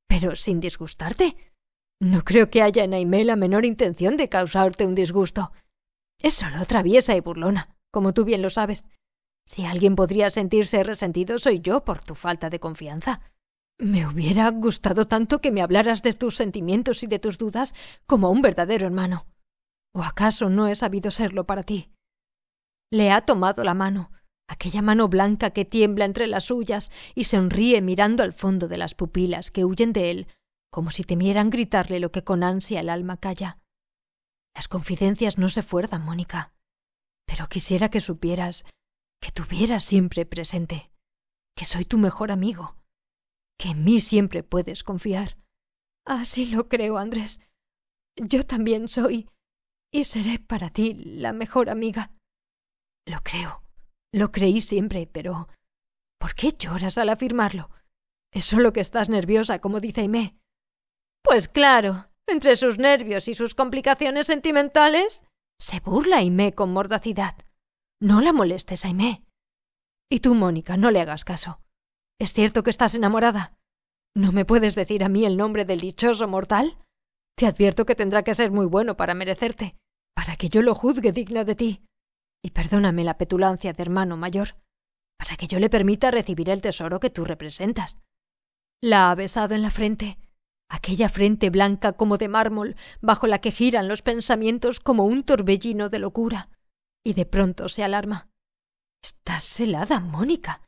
S1: pero sin disgustarte. No creo que haya en Aimé la menor intención de causarte un disgusto. Es solo traviesa y burlona, como tú bien lo sabes. Si alguien podría sentirse resentido soy yo por tu falta de confianza. Me hubiera gustado tanto que me hablaras de tus sentimientos y de tus dudas como a un verdadero hermano. ¿O acaso no he sabido serlo para ti? Le ha tomado la mano, aquella mano blanca que tiembla entre las suyas y sonríe mirando al fondo de las pupilas que huyen de él, como si temieran gritarle lo que con ansia el alma calla. Las confidencias no se fuerzan, Mónica, pero quisiera que supieras, que tuvieras siempre presente, que soy tu mejor amigo, que en mí siempre puedes confiar. Así lo creo, Andrés. Yo también soy y seré para ti la mejor amiga. Lo creo. Lo creí siempre, pero ¿por qué lloras al afirmarlo? Es solo que estás nerviosa, como dice Aimé. Pues claro, entre sus nervios y sus complicaciones sentimentales, se burla Aimé con mordacidad. No la molestes, Aimé. Y tú, Mónica, no le hagas caso. ¿Es cierto que estás enamorada? ¿No me puedes decir a mí el nombre del dichoso mortal? Te advierto que tendrá que ser muy bueno para merecerte, para que yo lo juzgue digno de ti y perdóname la petulancia de hermano mayor, para que yo le permita recibir el tesoro que tú representas. La ha besado en la frente, aquella frente blanca como de mármol, bajo la que giran los pensamientos como un torbellino de locura, y de pronto se alarma. Estás helada, Mónica.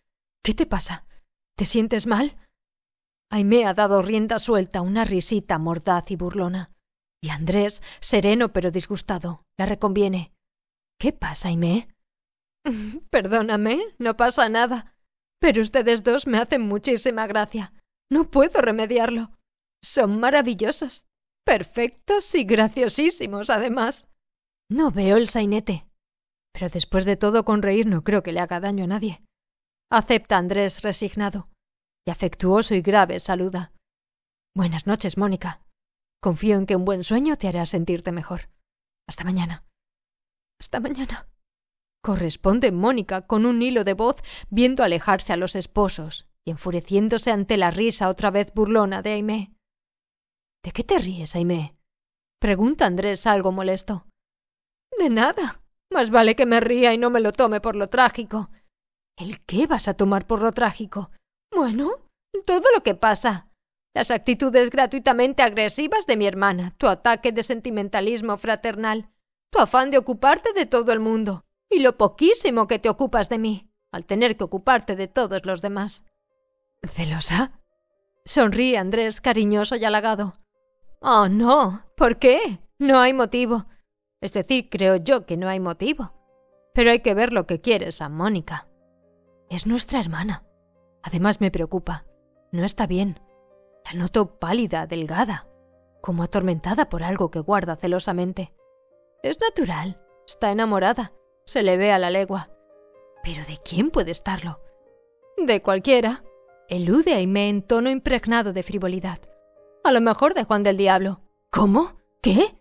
S1: ¿Qué te pasa? ¿Te sientes mal? Aimé ha dado rienda suelta una risita mordaz y burlona, y Andrés, sereno pero disgustado, la reconviene. ¿Qué pasa, Aimé? Perdóname, no pasa nada. Pero ustedes dos me hacen muchísima gracia. No puedo remediarlo. Son maravillosos. Perfectos y graciosísimos, además. No veo el sainete. Pero después de todo, con reír no creo que le haga daño a nadie. Acepta Andrés resignado. Y afectuoso y grave saluda. Buenas noches, Mónica. Confío en que un buen sueño te hará sentirte mejor. Hasta mañana. Hasta mañana. Corresponde Mónica con un hilo de voz viendo alejarse a los esposos y enfureciéndose ante la risa otra vez burlona de Aimé. ¿De qué te ríes, Aimé? pregunta Andrés algo molesto. De nada. Más vale que me ría y no me lo tome por lo trágico. ¿El qué vas a tomar por lo trágico? Bueno, todo lo que pasa. Las actitudes gratuitamente agresivas de mi hermana, tu ataque de sentimentalismo fraternal, tu afán de ocuparte de todo el mundo y lo poquísimo que te ocupas de mí, al tener que ocuparte de todos los demás. ¿Celosa? Sonríe Andrés, cariñoso y halagado. Oh, no. ¿Por qué? No hay motivo. Es decir, creo yo que no hay motivo. Pero hay que ver lo que quieres a Mónica. Es nuestra hermana. Además me preocupa. No está bien. La noto pálida, delgada, como atormentada por algo que guarda celosamente. Es natural. Está enamorada. Se le ve a la legua. ¿Pero de quién puede estarlo? De cualquiera. Elude a Aimé en tono impregnado de frivolidad. A lo mejor de Juan del Diablo. ¿Cómo? ¿Qué?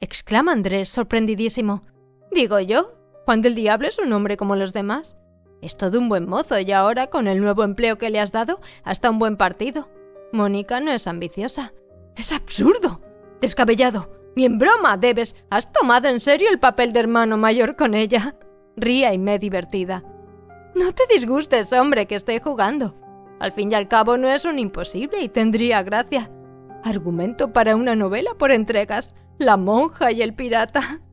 S1: exclama Andrés, sorprendidísimo. Digo yo, Juan del Diablo es un hombre como los demás. Es todo un buen mozo y ahora, con el nuevo empleo que le has dado, hasta un buen partido. Mónica no es ambiciosa. Es absurdo. Descabellado. Ni en broma debes. ¿Has tomado en serio el papel de hermano mayor con ella? Ría y me divertida. No te disgustes, hombre, que estoy jugando. Al fin y al cabo no es un imposible y tendría gracia. Argumento para una novela por entregas. La monja y el pirata.